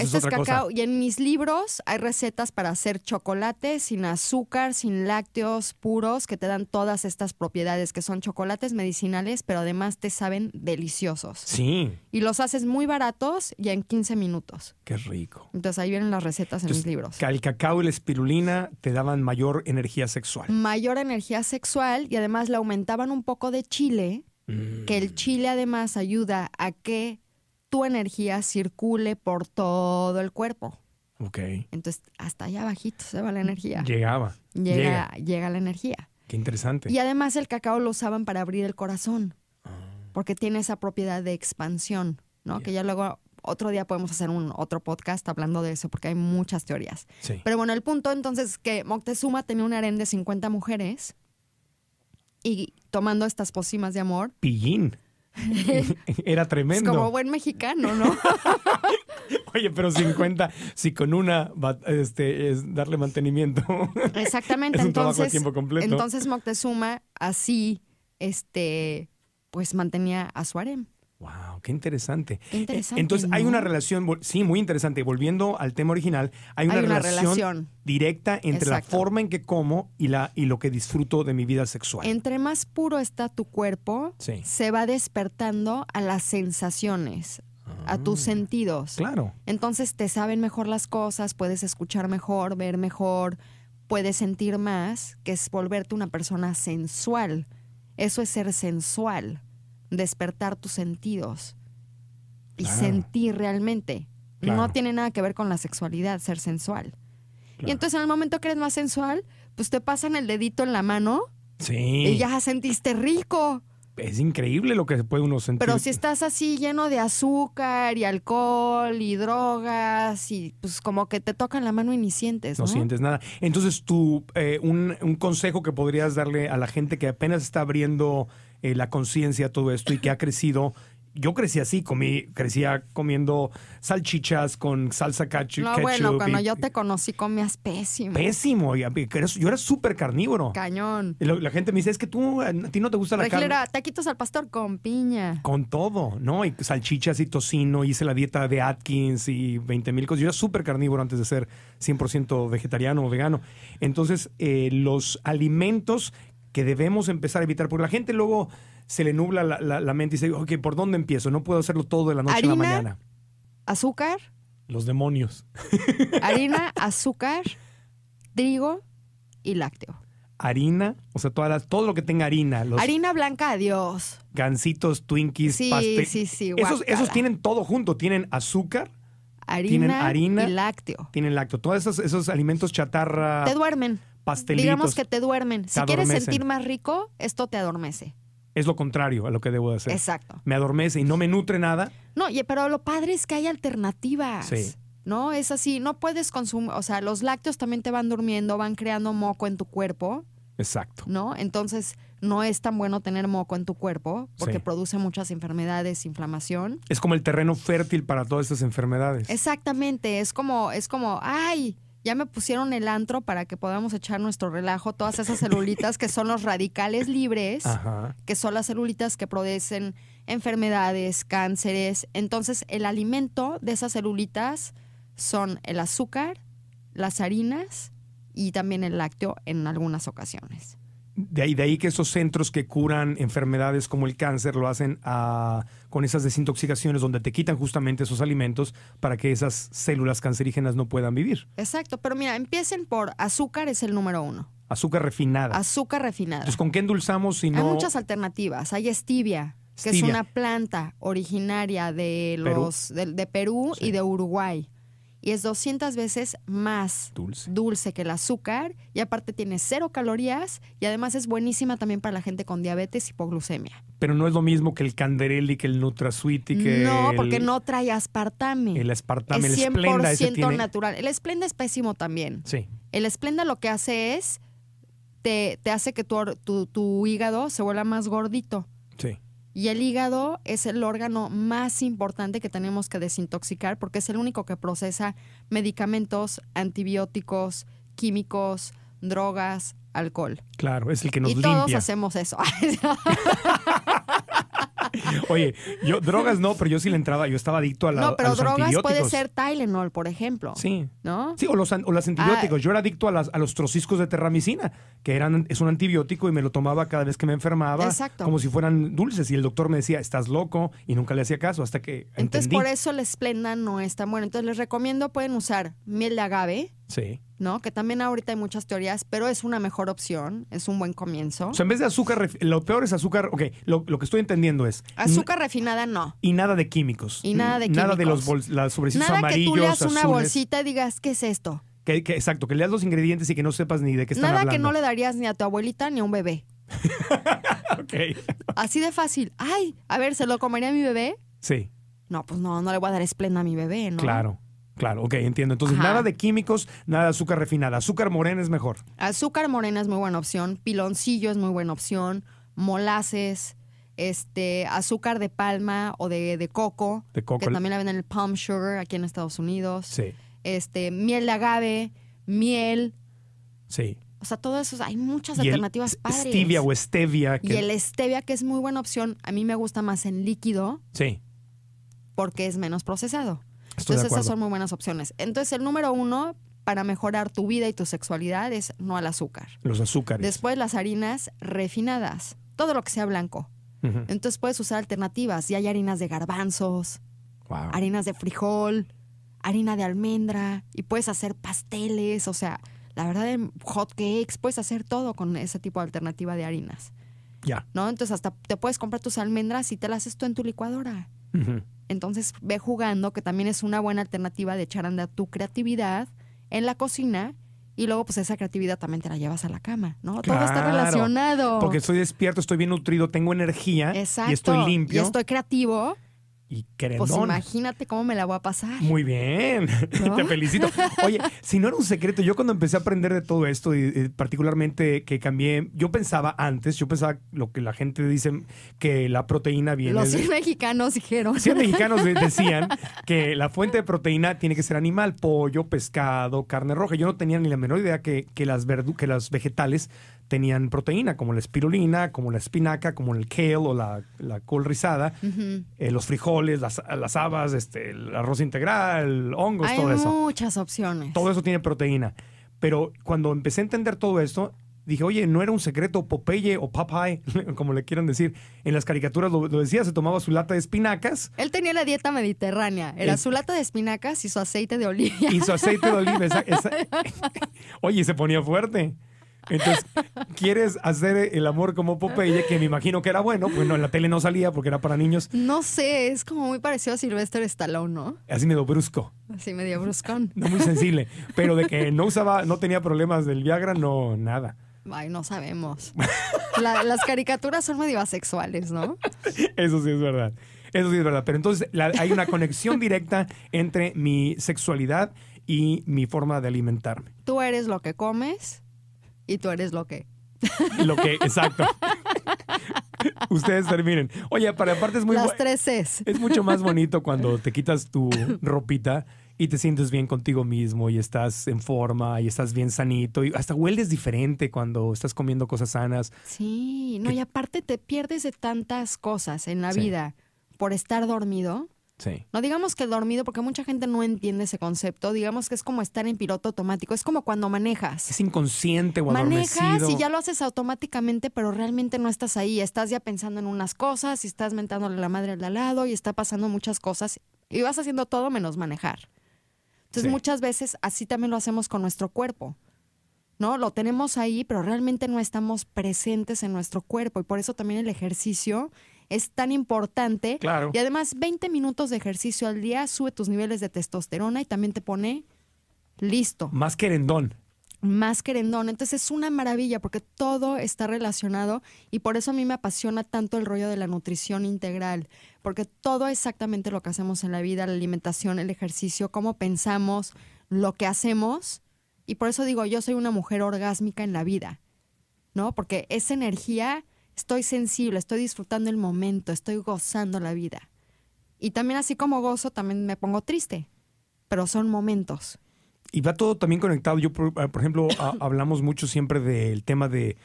Y en mis libros hay recetas para hacer chocolate sin azúcar, sin lácteos puros, que te dan todas estas propiedades, que son chocolates medicinales, pero además te saben deliciosos. Sí y los haces muy baratos y en 15 minutos. Qué rico. Entonces ahí vienen las recetas en los libros. libros. El cacao y la espirulina te daban mayor energía sexual. Mayor energía sexual y además le aumentaban un poco de chile, mm. que el chile además ayuda a que tu energía circule por todo el cuerpo. Ok. Entonces hasta allá abajito se va la energía. Llegaba. llega la energía. Qué interesante. Y además el cacao lo usaban para abrir el corazón porque tiene esa propiedad de expansión, ¿no? Que ya luego otro día podemos hacer un otro podcast hablando de eso porque hay muchas teorías. Sí. Pero bueno, el punto entonces que Moctezuma tenía un harén de 50 mujeres y tomando estas pócimas de amor. Pillín. Era tremendo. Es como buen mexicano, ¿no? Oye, pero 50, si con una va, este, darle mantenimiento. Exactamente. entonces, entonces Moctezuma así este pues mantenía a su harem. Wow, qué interesante. Entonces hay una relación, sí, muy interesante. Volviendo al tema original, hay una, relación, directa entre la forma en que como y la y lo que disfruto de mi vida sexual. Entre más puro está tu cuerpo, se va despertando a las sensaciones, a tus ah, sentidos. Claro. Entonces te saben mejor las cosas, puedes escuchar mejor, ver mejor, puedes sentir más, que es volverte una persona sensual. Eso es ser sensual, despertar tus sentidos y sentir realmente. No tiene nada que ver con la sexualidad, ser sensual. Y entonces en el momento que eres más sensual, pues te pasan el dedito en la mano y ya sentiste rico es increíble lo que se puede uno sentir. Pero si estás así lleno de azúcar y alcohol y drogas y pues como que te tocan la mano y ni sientes. No, sientes nada. Entonces tú, eh, un, consejo que podrías darle a la gente que apenas está abriendo eh, la conciencia a todo esto y que ha crecido yo crecí así, comí, crecía comiendo salchichas con salsa ketchup. No, bueno, cuando yo te conocí comías pésimo. Pésimo, yo era súper carnívoro. Cañón. la, gente me dice, es que tú, a ti no te gusta la carne. carne. taquitos al pastor con piña. Con todo, ¿no? Y salchichas y tocino, hice la dieta de Atkins y 20 mil cosas. Yo era súper carnívoro antes de ser 100% vegetariano o vegano. Entonces, eh, los alimentos que debemos empezar a evitar, porque la gente luego se le nubla la, la, mente y dice, ok, ¿por dónde empiezo? No puedo hacerlo todo de la noche a la mañana. Azúcar. Los demonios. Harina, azúcar, trigo y lácteo. Harina, o sea, todas todo lo que tenga harina. harina blanca, adiós. Gansitos, Twinkies, sí, Sí, sí, esos, esos tienen todo junto. Tienen azúcar, harina, tienen harina y lácteo. Tienen lácteo. Todos esos, esos alimentos chatarra. Te duermen. Pastelitos. Digamos que te duermen. si quieres sentir más rico, esto te adormece es lo contrario a lo que debo hacer. Exacto. Me adormece y no me nutre nada. No, pero lo padre es que hay alternativas. Sí. No, es así, no puedes consumir, o sea, los lácteos también te van durmiendo, van creando moco en tu cuerpo. Exacto. ¿No? Entonces, no es tan bueno tener moco en tu cuerpo porque produce muchas enfermedades, inflamación. Es como el terreno fértil para todas estas enfermedades. Exactamente, es como es como, ay, ya me pusieron el antro para que podamos echar nuestro relajo, todas esas celulitas que son los radicales libres, que son las celulitas que producen enfermedades, cánceres. Entonces, el alimento de esas celulitas son el azúcar, las harinas y también el lácteo en algunas ocasiones de ahí, de ahí que esos centros que curan enfermedades como el cáncer lo hacen con esas desintoxicaciones donde te quitan justamente esos alimentos para que esas células cancerígenas no puedan vivir. Exacto, pero mira, empiecen por azúcar es el número uno. Azúcar refinada. Azúcar refinada. Entonces, ¿con qué endulzamos si Hay muchas alternativas. Hay estivia, que es una planta originaria de, los, Perú. De, Perú y de Uruguay y es 200 veces más dulce. que el azúcar y aparte tiene cero calorías y además es buenísima también para la gente con diabetes y hipoglucemia. Pero no es lo mismo que el Canderelli, que el NutraSweet y que No, porque no trae aspartame. El aspartame, es 100% el Splenda, natural. El Splenda es pésimo también. Sí. El Splenda lo que hace es te, te hace que tu, tu, tu hígado se vuelva más gordito. Sí. Y el hígado es el órgano más importante que tenemos que desintoxicar porque es el único que procesa medicamentos, antibióticos, químicos, drogas, alcohol. Claro, es el que nos limpia. Y todos hacemos eso. Oye, yo drogas no, pero yo sí le entraba, yo estaba adicto a la No, pero drogas puede ser Tylenol, por ejemplo. Sí. ¿No? Sí, o los, o ah. antibióticos. Yo era adicto a, a los trociscos de terramicina, que eran, es un antibiótico y me lo tomaba cada vez que me enfermaba. Exacto. Como si fueran dulces. Y el doctor me decía, estás loco, y nunca le hacía caso hasta que. Entonces, por eso la esplenda no es tan Entonces, les recomiendo, pueden usar miel de agave. Sí ¿no? Que también ahorita hay muchas teorías, pero es una mejor opción, es un buen comienzo. O sea, en vez de azúcar, lo peor es azúcar, ok, lo, lo que estoy entendiendo es... Azúcar refinada no. Y nada de químicos. Y nada de químicos. Nada de los nada amarillos, que leas una bolsita y digas, ¿qué es esto? Que, que, exacto, que leas los ingredientes y que no sepas ni de qué están hablando. Nada que no le darías ni a tu abuelita ni a un bebé. okay. Así de fácil. Ay, a ver, ¿se lo comería a mi bebé? Sí. No, pues no, no le voy a dar esplenda a mi bebé, ¿no? Claro. Claro, ok, entiendo. Entonces, nada de químicos, nada de azúcar refinada. Azúcar morena es mejor. Azúcar morena es muy buena opción. Piloncillo es muy buena opción. Molaces, este, azúcar de palma o de, coco. Que también la venden el palm sugar aquí en Estados Unidos. Sí. Este, miel de agave, miel. Sí. O sea, todo eso, hay muchas alternativas alternativas padres. Stevia o stevia. Y el stevia, que es muy buena opción, a mí me gusta más en líquido. Sí. Porque es menos procesado. Entonces esas son muy buenas opciones. Entonces el número uno para mejorar tu vida y tu sexualidad es no al azúcar. Los azúcares. Después las harinas refinadas, todo lo que sea blanco. Entonces puedes usar alternativas. Y hay harinas de garbanzos, harinas de frijol, harina de almendra y puedes hacer pasteles, o sea, la verdad en hot cakes puedes hacer todo con ese tipo de alternativa de harinas. Ya. ¿No? Entonces hasta te puedes comprar tus almendras y te las haces tú en tu licuadora. Entonces ve jugando, que también es una buena alternativa de echar a andar tu creatividad en la cocina y luego pues esa creatividad también te la llevas a la cama, ¿no? Todo está relacionado. Porque estoy despierto, estoy bien nutrido, tengo energía y estoy limpio. Y estoy creativo y Pues imagínate cómo me la voy a pasar. Muy bien, te felicito. Oye, si no era un secreto, yo cuando empecé a aprender de todo esto, y, particularmente que cambié, yo pensaba antes, yo pensaba lo que la gente dice que la proteína viene. Los 100 mexicanos dijeron. Los 100 mexicanos decían que la fuente de proteína tiene que ser animal, pollo, pescado, carne roja. Yo no tenía ni la menor idea que, las, verduras, que las vegetales tenían proteína, como la espirulina, como la espinaca, como el kale o la, col rizada, eh, los frijoles, las, habas, este, el arroz integral, hongos, todo eso. Hay muchas opciones. Todo eso tiene proteína. Pero cuando empecé a entender todo esto, dije, oye, no era un secreto, Popeye o Popeye, como le quieran decir, en las caricaturas lo, decía, se tomaba su lata de espinacas. Él tenía la dieta mediterránea, era su lata de espinacas y su aceite de oliva. Y su aceite de oliva, Oye, y oye, se ponía fuerte. Entonces, ¿quieres hacer el amor como Popeye? Que me imagino que era bueno, pues no, en la tele no salía porque era para niños. No sé, es como muy parecido a Sylvester Stallone, ¿no? Así medio brusco. Así medio bruscón. No muy sensible, pero de que no usaba, no tenía problemas del Viagra, no, nada. Ay, no sabemos. las caricaturas son medio asexuales, ¿no? Eso sí es verdad. Eso sí es verdad. Pero entonces hay una conexión directa entre mi sexualidad y mi forma de alimentarme. Tú eres lo que comes y tú eres lo que. Lo que, exacto. Ustedes terminen. Oye, para aparte es muy Las tres es. Es mucho más bonito cuando te quitas tu ropita y te sientes bien contigo mismo y estás en forma y estás bien sanito y hasta hueles diferente cuando estás comiendo cosas sanas. Sí, no, y aparte te pierdes de tantas cosas en la vida por estar dormido no digamos que dormido, porque mucha gente no entiende ese concepto. Digamos que es como estar en piloto automático. Es como cuando manejas. Es inconsciente o Manejas y ya lo haces automáticamente, pero realmente no estás ahí. Estás ya pensando en unas cosas y estás mentándole la madre al lado y está pasando muchas cosas y vas haciendo todo menos manejar. Entonces muchas veces así también lo hacemos con nuestro cuerpo. ¿No? Lo tenemos ahí, pero realmente no estamos presentes en nuestro cuerpo y por eso también el ejercicio es tan importante. Claro. Y además, 20 minutos de ejercicio al día sube tus niveles de testosterona y también te pone listo. Más querendón. Más querendón. Entonces es una maravilla porque todo está relacionado y por eso a mí me apasiona tanto el rollo de la nutrición integral, porque todo exactamente lo que hacemos en la vida, la alimentación, el ejercicio, cómo pensamos, lo que hacemos. Y por eso digo, yo soy una mujer orgásmica en la vida, ¿no? Porque esa energía estoy sensible, estoy disfrutando el momento, estoy gozando la vida. Y también así como gozo, también me pongo triste, pero son momentos. Y va todo también conectado. Yo, por, ah, ejemplo, ah, hablamos mucho siempre del tema de,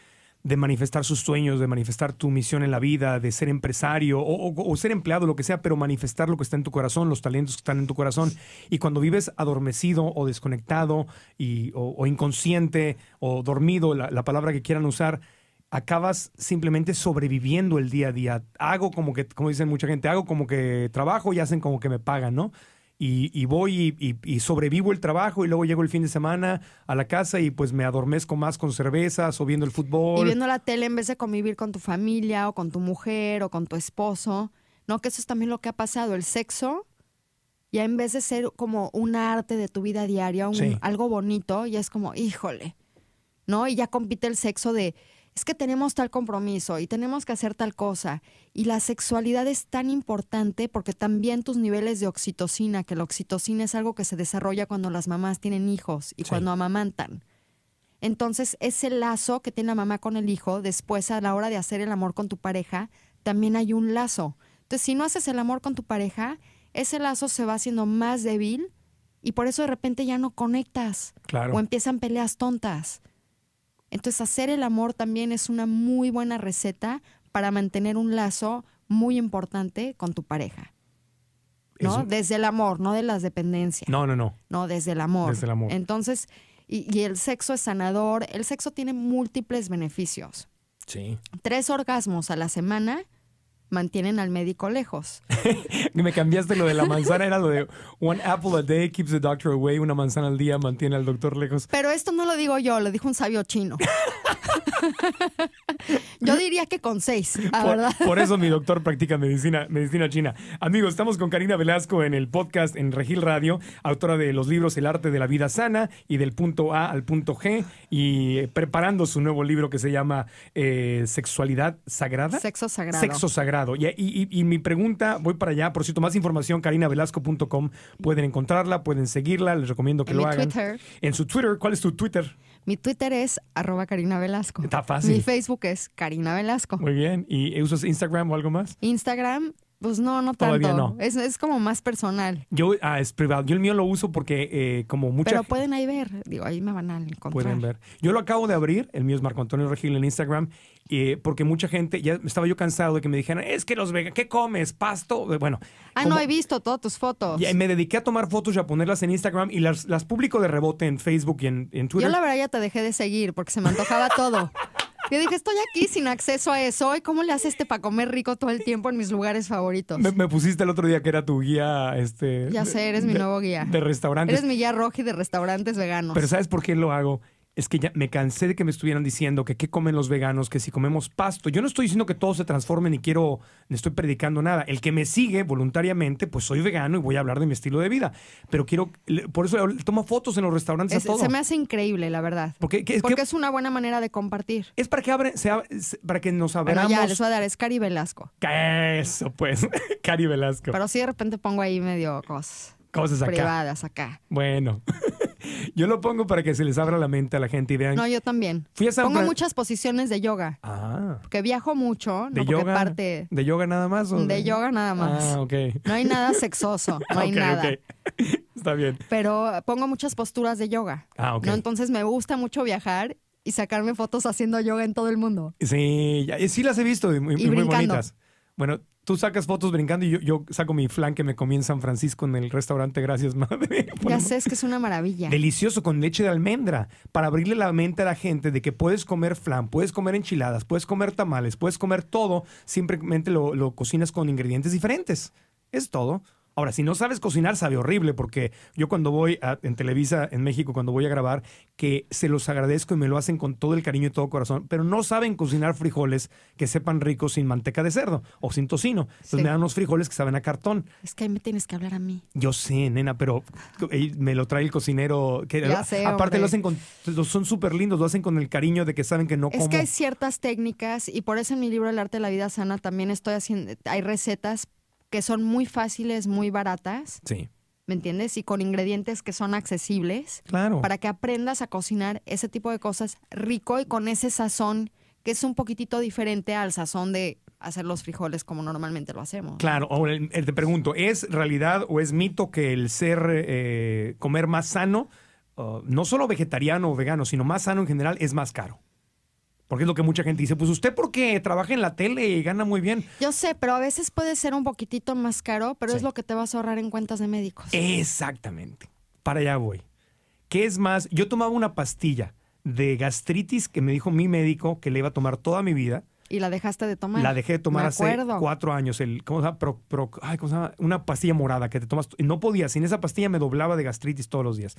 de, manifestar sus sueños, de manifestar tu misión en la vida, de ser empresario o, ser empleado, lo que sea, pero manifestar lo que está en tu corazón, los talentos que están en tu corazón. Y cuando vives adormecido o desconectado o, inconsciente o dormido, la palabra que quieran usar, acabas simplemente sobreviviendo el día a día. Hago como que, como dicen mucha gente, hago como que trabajo y hacen como que me pagan, ¿no? Y, voy y, sobrevivo el trabajo y luego llego el fin de semana a la casa y pues me adormezco más con cervezas o viendo el fútbol. Y viendo la tele en vez de convivir con tu familia o con tu mujer o con tu esposo. No, que eso es también lo que ha pasado. El sexo ya en vez de ser como un arte de tu vida diaria, algo bonito, ya es como, híjole, ¿no? Y ya compite el sexo de es que tenemos tal compromiso y tenemos que hacer tal cosa. Y la sexualidad es tan importante porque también tus niveles de oxitocina, que la oxitocina es algo que se desarrolla cuando las mamás tienen hijos y cuando amamantan. Entonces, ese lazo que tiene la mamá con el hijo, después a la hora de hacer el amor con tu pareja, también hay un lazo. Entonces, si no haces el amor con tu pareja, ese lazo se va haciendo más débil y por eso de repente ya no conectas. Claro. O empiezan peleas tontas. Entonces hacer el amor también es una muy buena receta para mantener un lazo muy importante con tu pareja. ¿No? Desde el amor, no de las dependencias. No, no, no. No, desde el amor. Desde el amor. Entonces, y, y el sexo es sanador. El sexo tiene múltiples beneficios. Sí. Tres orgasmos a la semana mantienen al médico lejos. Me cambiaste lo de la manzana, era lo de one apple a day keeps the doctor away, una manzana al día mantiene al doctor lejos. Pero esto no lo digo yo, lo dijo un sabio chino. Yo diría que con seis, por, verdad. Por eso mi doctor practica medicina, medicina china. Amigos, estamos con Karina Velasco en el podcast en Regil Radio, autora de los libros El arte de la vida sana y del punto A al punto G, y eh, preparando su nuevo libro que se llama eh, Sexualidad Sagrada. Sexo Sagrado. Sexo Sagrado y, mi pregunta, voy para allá. Por cierto, más información, karinavelasco.com. Pueden encontrarla, pueden seguirla. Les recomiendo que lo hagan. En su Twitter. ¿Cuál es tu Twitter? Mi Twitter es arroba Karina Velasco. Está fácil. Mi Facebook es Karina Velasco. Muy bien. ¿Y usas Instagram o algo más? Instagram pues no, no tanto. Todavía no. Es, como más personal. Yo, ah, es privado. Yo el mío lo uso porque eh, como mucha... Pero pueden ahí ver. Digo, ahí me van a encontrar. Pueden ver. Yo lo acabo de abrir. El mío es Marco Antonio Regil en Instagram. y eh, porque mucha gente... Ya estaba yo cansado de que me dijeran, es que los veganos... ¿Qué comes? ¿Pasto? Eh, bueno. Ah, no, he visto todas tus fotos. Y me dediqué a tomar fotos y a ponerlas en Instagram. Y las, las publico de rebote en Facebook y en Twitter. Yo la verdad ya te dejé de seguir porque se me antojaba todo. Yo dije, estoy aquí sin acceso a eso. ¿Y cómo le haces este para comer rico todo el tiempo en mis lugares favoritos? Me, pusiste el otro día que era tu guía, este. Ya sé, eres mi nuevo guía. De restaurantes. Eres mi guía roja y de restaurantes veganos. Pero ¿sabes por qué lo hago? es que ya me cansé de que me estuvieran diciendo que qué comen los veganos, que si comemos pasto. Yo no estoy diciendo que todos se transformen ni quiero, ni estoy predicando nada. El que me sigue voluntariamente, pues soy vegano y voy a hablar de mi estilo de vida. Pero quiero, por eso tomo fotos en los restaurantes todo. Se me hace increíble, la verdad. Porque, Porque es una buena manera de compartir. Es para que abre, para que nos abramos. ya, les voy a dar, es Cari Velasco. Eso, pues, Cari Velasco. Pero si de repente pongo ahí medio cosas. Cosas acá. Privadas acá. Bueno. yo lo pongo para que se les abra la mente a la gente y No, yo también. Fui pongo muchas posiciones de yoga. Ah. Porque viajo mucho. ¿De no yoga? Parte... ¿De yoga nada más? de... yoga nada más. Ah, ok. No hay nada sexoso. No hay nada. Está bien. Pero pongo muchas posturas de yoga. Ah, ok. Entonces me gusta mucho viajar y sacarme fotos haciendo yoga en todo el mundo. Sí, sí las he visto y muy bonitas. Bueno, tú sacas fotos brincando y yo, saco mi flan que me comí en San Francisco en el restaurante Gracias Madre. Ya sé, que es una maravilla. Delicioso con leche de almendra para abrirle la mente a la gente de que puedes comer flan, puedes comer enchiladas, puedes comer tamales, puedes comer todo, simplemente lo cocinas con ingredientes diferentes. Es todo. Ahora, si no sabes cocinar, sabe horrible, porque yo cuando voy a, en Televisa, en México, cuando voy a grabar, que se los agradezco y me lo hacen con todo el cariño y todo corazón, pero no saben cocinar frijoles que sepan ricos sin manteca de cerdo o sin tocino. Entonces me dan unos frijoles que saben a cartón. Es que ahí me tienes que hablar a mí. Yo sé, nena, pero me lo trae el cocinero. Que, ya aparte lo hacen con, son súper lindos, lo hacen con el cariño de que saben que no Es que hay ciertas técnicas y por eso en mi libro El arte de la vida sana también estoy haciendo, hay recetas que son muy fáciles, muy baratas. Sí. ¿Me entiendes? Y con ingredientes que son accesibles. Claro. Para que aprendas a cocinar ese tipo de cosas rico y con ese sazón que es un poquitito diferente al sazón de hacer los frijoles como normalmente lo hacemos. Claro, el te pregunto, ¿es realidad o es mito que el ser, eh, comer más sano, uh, no solo vegetariano o vegano, sino más sano en general, es más caro? Porque es lo que mucha gente dice, pues usted porque trabaja en la tele y gana muy bien. Yo sé, pero a veces puede ser un poquitito más caro, pero es lo que te vas a ahorrar en cuentas de médicos. Exactamente. Para allá voy. ¿Qué es más? Yo tomaba una pastilla de gastritis que me dijo mi médico que le iba a tomar toda mi vida y la dejaste de tomar. La dejé de tomar hace cuatro años. El, ¿cómo se, llama? Una pastilla morada que te tomas. No podía, sin esa pastilla me doblaba de gastritis todos los días.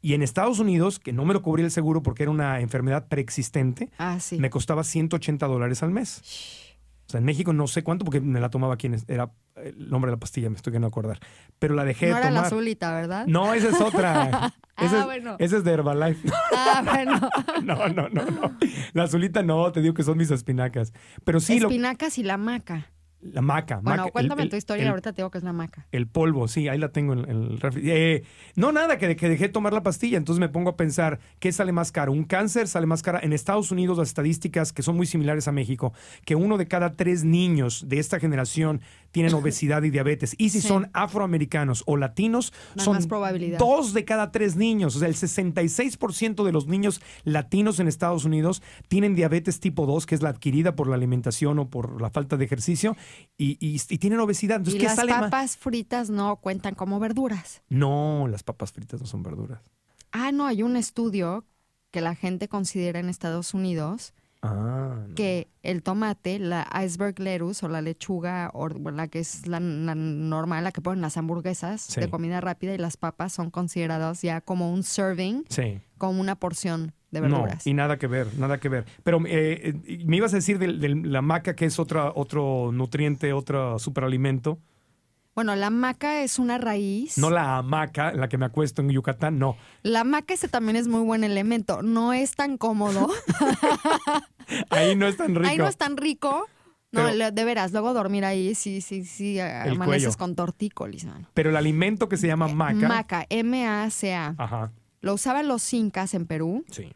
Y en Estados Unidos, que no me lo cubría el seguro porque era una enfermedad preexistente, ah, me costaba 180 dólares al mes. O sea, en México no sé cuánto, porque me la tomaba quien era el nombre de la pastilla, me estoy no acordar. Pero la dejé de tomar. era la azulita, ¿verdad? No, esa es otra. Ah, esa, ah, bueno. esa es de Herbalife. ah, bueno. no, no, no, no. La azulita no, te digo que son mis espinacas. Pero sí. Espinacas y la maca. La maca. Bueno, cuéntame tu historia, ahorita te digo que es la maca. El polvo, sí, ahí la tengo en el eh, no, nada, que, que dejé tomar la pastilla, entonces me pongo a pensar, ¿qué sale más caro? ¿Un cáncer sale más caro En Estados Unidos las estadísticas, que son muy similares a México, que uno de cada tres niños de esta generación tienen obesidad y diabetes. Y si son afroamericanos o latinos, son dos de cada tres niños. O sea, el 66% de los niños latinos en Estados Unidos tienen diabetes tipo 2, que es la adquirida por la alimentación o por la falta de ejercicio, y, tienen obesidad. las papas fritas no cuentan como verduras? No, las papas fritas no son verduras. Ah, no, hay un estudio que la gente considera en Estados Unidos Ah, que el tomate, la iceberg lettuce o la lechuga, o la que es la, normal, la que ponen las hamburguesas de comida rápida y las papas son consideradas ya como un serving, como una porción de verduras. No, y nada que ver, nada que ver. Pero eh, eh, me ibas a decir de, de la maca, que es otra, otro nutriente, otro superalimento. Bueno, la maca es una raíz. No la hamaca, la que me acuesto en Yucatán, no. La maca ese también es muy buen elemento. No es tan cómodo. ahí no es tan rico. Ahí no es tan rico. No, de veras, luego dormir ahí, sí, sí, sí, amaneces con tortícolis, Pero el alimento que se llama eh, maca. Maca, M-A-C-A. Ajá. Lo usaban los incas en Perú. Sí.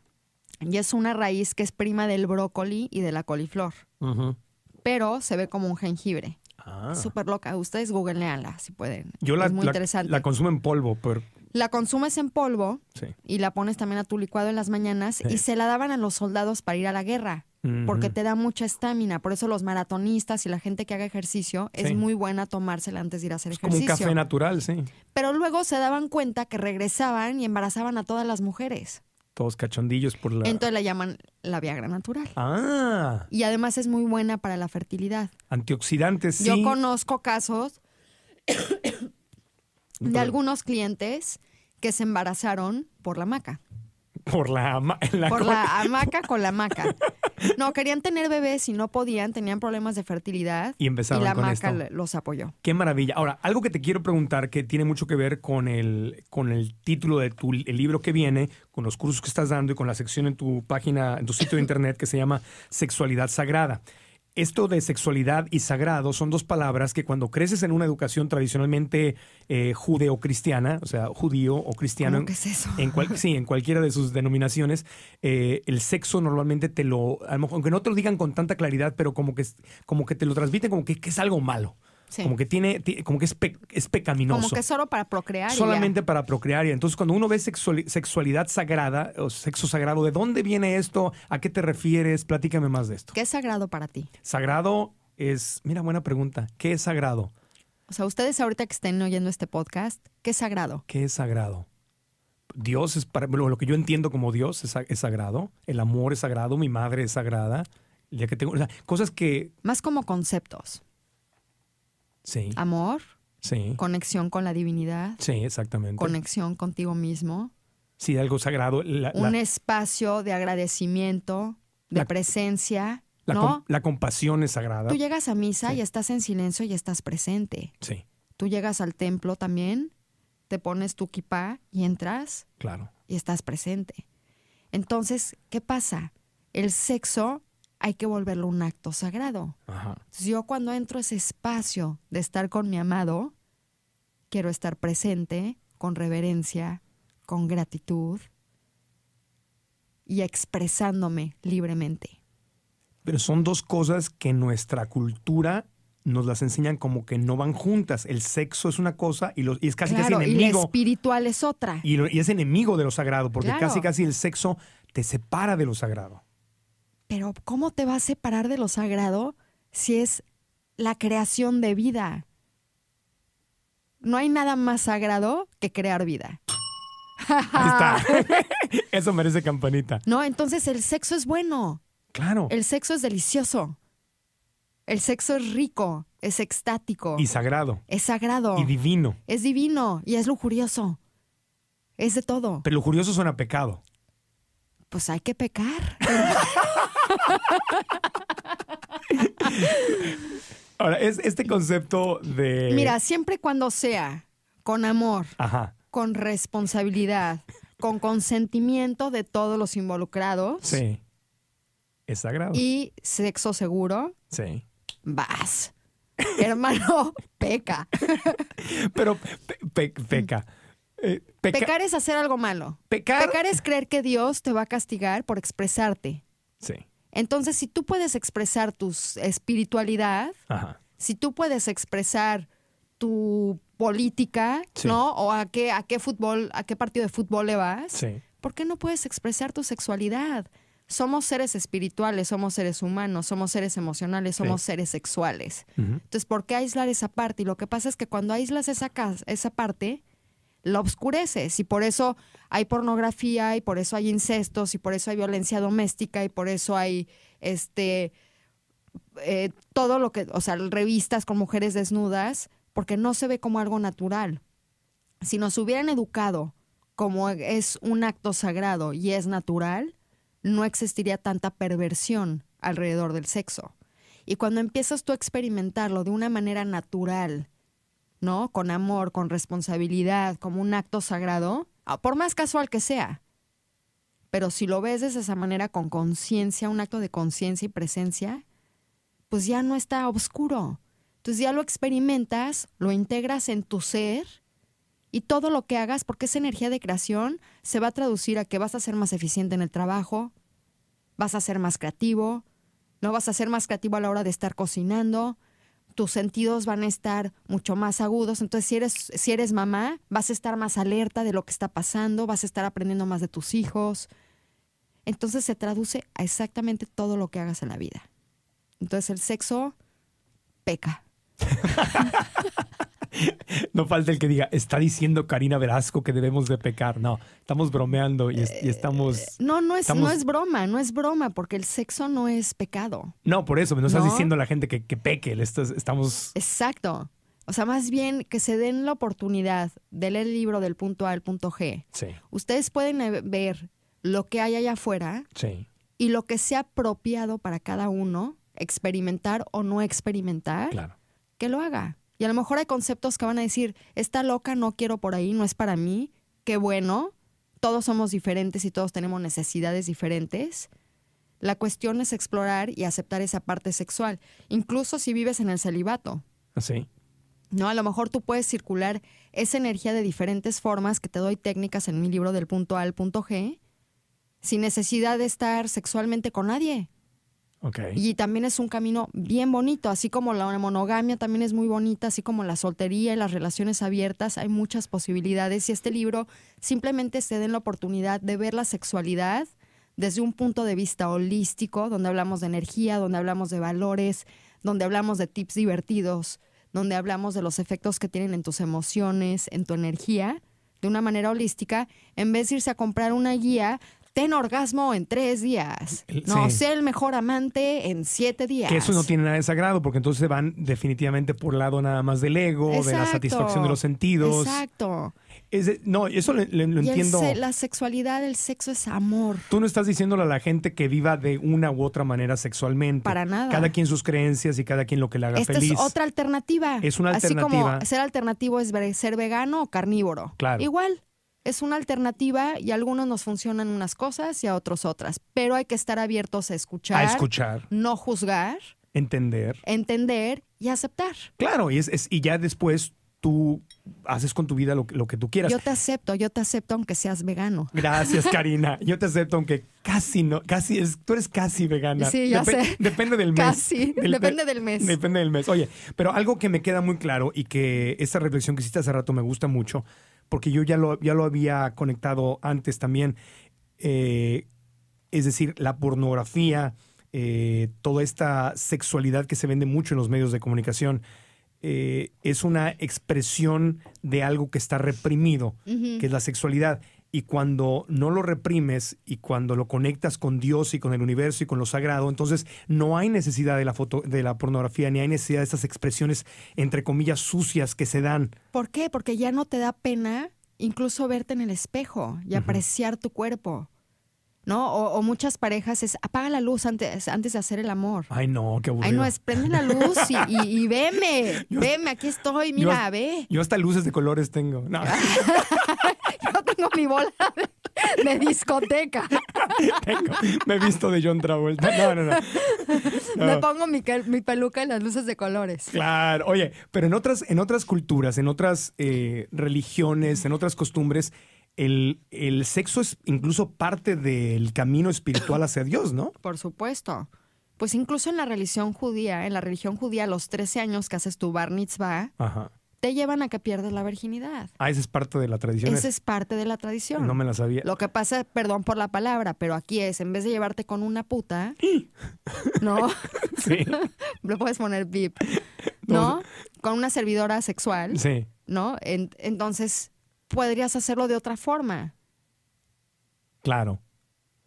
Y es una raíz que es prima del brócoli y de la coliflor. Ajá. Pero se ve como un jengibre. Ah. Súper loca. Ustedes googleanla si pueden. Yo la, es muy interesante. la consumo en polvo, pero... La consumes en polvo y la pones también a tu licuado en las mañanas y se la daban a los soldados para ir a la guerra porque te da mucha estamina. Por eso los maratonistas y la gente que haga ejercicio es muy buena tomársela antes de ir a hacer ejercicio. Como un café natural, sí. Pero luego se daban cuenta que regresaban y embarazaban a todas las mujeres todos cachondillos por la... Entonces la llaman la Viagra natural. Ah. Y además es muy buena para la fertilidad. Antioxidantes, Yo conozco casos de algunos clientes que se embarazaron por la maca. Por la, hamaca con la hamaca. No, querían tener bebés y no podían, tenían problemas de fertilidad. Y la hamaca los apoyó. Qué maravilla. Ahora, algo que te quiero preguntar que tiene mucho que ver con el, con el título de tu libro que viene, con los cursos que estás dando y con la sección en tu página, en tu sitio de internet que se llama Sexualidad Sagrada esto de sexualidad y sagrado son dos palabras que cuando creces en una educación tradicionalmente eh, judeo-cristiana, o sea, judío o cristiano, En sí, en cualquiera de sus denominaciones, eh, el sexo normalmente te lo, aunque no te lo digan con tanta claridad, pero como que, como que te lo transmiten como que es algo malo. Como que tiene, como que es, pecaminoso. Como que es solo para procrear. Solamente para procrear. entonces cuando uno ve sexualidad sagrada o sexo sagrado, ¿de dónde viene esto? ¿A qué te refieres? Platícame más de esto. ¿Qué es sagrado para ti? Sagrado es, mira, buena pregunta. ¿Qué es sagrado? O sea, ustedes ahorita que estén oyendo este podcast, ¿qué es sagrado? ¿Qué es sagrado? Dios es para lo, que yo entiendo como Dios es, sagrado, el amor es sagrado, mi madre es sagrada, ya que tengo cosas que más como conceptos. Sí. Amor. Sí. Conexión con la divinidad. Sí, exactamente. Conexión contigo mismo. Sí, algo sagrado. un espacio de agradecimiento, de presencia. La, compasión es sagrada. Tú llegas a misa y estás en silencio y estás presente. Sí. Tú llegas al templo también, te pones tu kipá y entras. Claro. Y estás presente. Entonces, ¿qué pasa? El sexo hay que volverlo un acto sagrado. yo cuando entro a ese espacio de estar con mi amado, quiero estar presente, con reverencia, con gratitud y expresándome libremente. Pero son dos cosas que nuestra cultura nos las enseñan como que no van juntas. El sexo es una cosa y, es casi que es enemigo. Y espiritual es otra. Y, es enemigo de lo sagrado, porque casi casi el sexo te separa de lo sagrado. Pero ¿cómo te vas a separar de lo sagrado si es la creación de vida? No hay nada más sagrado que crear vida. Ahí está. Eso merece campanita. No, entonces el sexo es bueno. Claro. El sexo es delicioso. El sexo es rico, es extático. Y sagrado. Es sagrado. Y divino. Es divino y es lujurioso. Es de todo. Pero lujurioso suena a pecado pues hay que pecar. Ahora, es este concepto de... Mira, siempre cuando sea con amor, con responsabilidad, con consentimiento de todos los involucrados. Sí. Es sagrado. Y sexo seguro. Sí. Vas. Hermano, peca. Pero peca. Eh, pecar es hacer algo malo. Pecar, es creer que Dios te va a castigar por expresarte. Sí. Entonces, si tú puedes expresar tu espiritualidad, si tú puedes expresar tu política, ¿no? O a qué, a qué fútbol, a qué partido de fútbol le vas, ¿por qué no puedes expresar tu sexualidad? Somos seres espirituales, somos seres humanos, somos seres emocionales, somos seres sexuales. Entonces, ¿por qué aislar esa parte? Y lo que pasa es que cuando aíslas esa, esa parte, lo obscureces y por eso hay pornografía y por eso hay incestos y por eso hay violencia doméstica y por eso hay este eh, todo lo que, o sea, revistas con mujeres desnudas, porque no se ve como algo natural. Si nos hubieran educado como es un acto sagrado y es natural, no existiría tanta perversión alrededor del sexo. Y cuando empiezas tú a experimentarlo de una manera natural, ¿no? Con amor, con responsabilidad, como un acto sagrado, ah, por más casual que sea. Pero si lo ves de esa manera, con conciencia, un acto de conciencia y presencia, pues ya no está oscuro. Entonces ya lo experimentas, lo integras en tu ser y todo lo que hagas, porque esa energía de creación se va a traducir a que vas a ser más eficiente en el trabajo, vas a ser más creativo, no vas a ser más creativo a la hora de estar cocinando, tus sentidos van a estar mucho más agudos. Entonces, si eres, si eres mamá, vas a estar más alerta de lo que está pasando, vas a estar aprendiendo más de tus hijos. Entonces se traduce a exactamente todo lo que hagas en la vida. Entonces el sexo peca. no falta el que diga, está diciendo Karina Velasco que debemos de pecar. No, estamos bromeando y, estamos... Eh, no, no es, no es broma, no es broma, porque el sexo no es pecado. No, por eso, no estás diciendo a la gente que, que peque, estamos... Exacto. O sea, más bien que se den la oportunidad de leer el libro del punto A al punto G. Sí. Ustedes pueden eh, ver lo que hay allá afuera sí. y lo que sea apropiado para cada uno, experimentar o no experimentar, claro. que lo haga. Y a lo mejor hay conceptos que van a decir, está loca, no quiero por ahí, no es para mí, qué bueno, todos somos diferentes y todos tenemos necesidades diferentes. La cuestión es explorar y aceptar esa parte sexual, incluso si vives en el celibato. Así. Ah, ¿no? A lo mejor tú puedes circular esa energía de diferentes formas que te doy técnicas en mi libro del punto A al punto G, sin necesidad de estar sexualmente con nadie. Y también es un camino bien bonito, así como la monogamia también es muy bonita, así como la soltería y las relaciones abiertas, hay muchas posibilidades y este libro simplemente se den la oportunidad de ver la sexualidad desde un punto de vista holístico, donde hablamos de energía, donde hablamos de valores, donde hablamos de tips divertidos, donde hablamos de los efectos que tienen en tus emociones, en tu energía, de una manera holística, en vez de irse a comprar una guía ten orgasmo en tres días. No, sea sé el mejor amante en siete días. Que eso no tiene nada de sagrado, porque entonces se van definitivamente por lado nada más del ego, de la satisfacción de los sentidos. Exacto. no, eso lo, entiendo. la sexualidad, el sexo es amor. Tú no estás diciéndole a la gente que viva de una u otra manera sexualmente. Para nada. Cada quien sus creencias y cada quien lo que le haga Esta feliz. Es otra alternativa. Es una alternativa. Así como ser alternativo es ser vegano o carnívoro. Claro. Igual es una alternativa y a algunos nos funcionan unas cosas y a otros otras, pero hay que estar abiertos a escuchar. A escuchar. No juzgar. Entender. Entender y aceptar. Claro, y, es, y ya después tú haces con tu vida lo, lo, que tú quieras. Yo te acepto, yo te acepto aunque seas vegano. Gracias, Karina. Yo te acepto aunque casi no, casi es, tú eres casi vegana. Sí, ya sé. Depende del mes. Casi, depende del mes. Depende del mes. Oye, pero algo que me queda muy claro y que esta reflexión que hiciste hace rato me gusta mucho porque yo ya lo, ya lo había conectado antes también, eh, es decir, la pornografía, eh, toda esta sexualidad que se vende mucho en los medios de comunicación, eh, es una expresión de algo que está reprimido, que es la sexualidad y cuando no lo reprimes y cuando lo conectas con Dios y con el universo y con lo sagrado, entonces no hay necesidad de la foto, de la pornografía ni hay necesidad de esas expresiones entre comillas sucias que se dan. ¿Por qué? Porque ya no te da pena incluso verte en el espejo y apreciar tu cuerpo. ¿no? O, muchas parejas es apaga la luz antes, antes de hacer el amor. Ay, no, qué aburrido. Ay, no, es prende la luz y, veme, veme, aquí estoy, mira, ve. Yo hasta luces de colores tengo. No. yo tengo mi bola de, discoteca. tengo, me he visto de John Travolta. No, no, no. Me pongo mi, peluca en las luces de colores. Claro, oye, pero en otras, en otras culturas, en otras eh, religiones, en otras costumbres, el, sexo es incluso parte del camino espiritual hacia Dios, ¿no? Por supuesto. Pues incluso en la religión judía, en la religión judía, los 13 años que haces tu bar mitzvah, te llevan a que pierdes la virginidad. Ah, esa es parte de la tradición. Esa es parte de la tradición. No me la sabía. Lo que pasa, perdón por la palabra, pero aquí es, en vez de llevarte con una puta, ¿no? sí. Lo puedes poner VIP, ¿no? Con una servidora sexual, sí. ¿no? entonces podrías hacerlo de otra forma. Claro.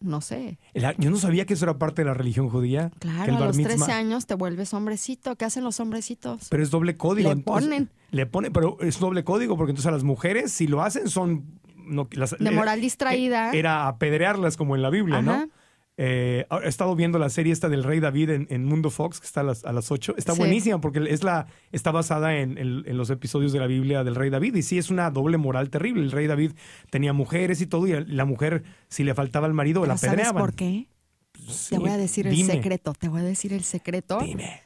No sé. yo no sabía que eso era parte de la religión judía. Claro, a los 13 años te vuelves hombrecito. ¿Qué hacen los hombrecitos? Pero es doble código. Le ponen. le ponen, pero es doble código porque entonces a las mujeres, si lo hacen, son... No, de moral distraída. Era, apedrearlas como en la Biblia, ¿no? Eh, he estado viendo la serie esta del Rey David en, Mundo Fox, que está a las, a 8. Está buenísima porque es la, está basada en, los episodios de la Biblia del Rey David. Y sí, es una doble moral terrible. El Rey David tenía mujeres y todo, y la mujer, si le faltaba al marido, la pedreaban. ¿Sabes por qué? Pues, te voy a decir el secreto, te voy a decir el secreto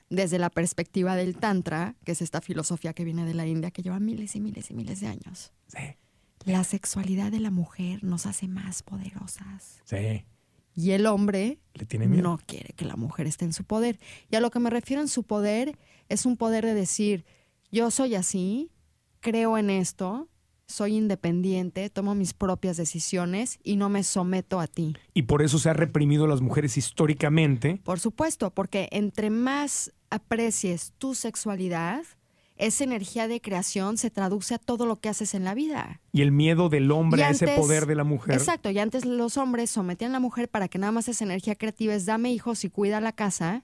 desde la perspectiva del Tantra, que es esta filosofía que viene de la India, que lleva miles y miles y miles de años. La sexualidad de la mujer nos hace más poderosas. Sí. Y el hombre no quiere que la mujer esté en su poder. Y a lo que me refiero en su poder es un poder de decir, yo soy así, creo en esto, soy independiente, tomo mis propias decisiones y no me someto a ti. Y por eso se ha reprimido a las mujeres históricamente. Por supuesto, porque entre más aprecies tu sexualidad, esa energía de creación se traduce a todo lo que haces en la vida. Y el miedo del hombre a ese poder de la mujer. Exacto, y antes los hombres sometían a la mujer para que nada más esa energía creativa es dame hijos y cuida la casa.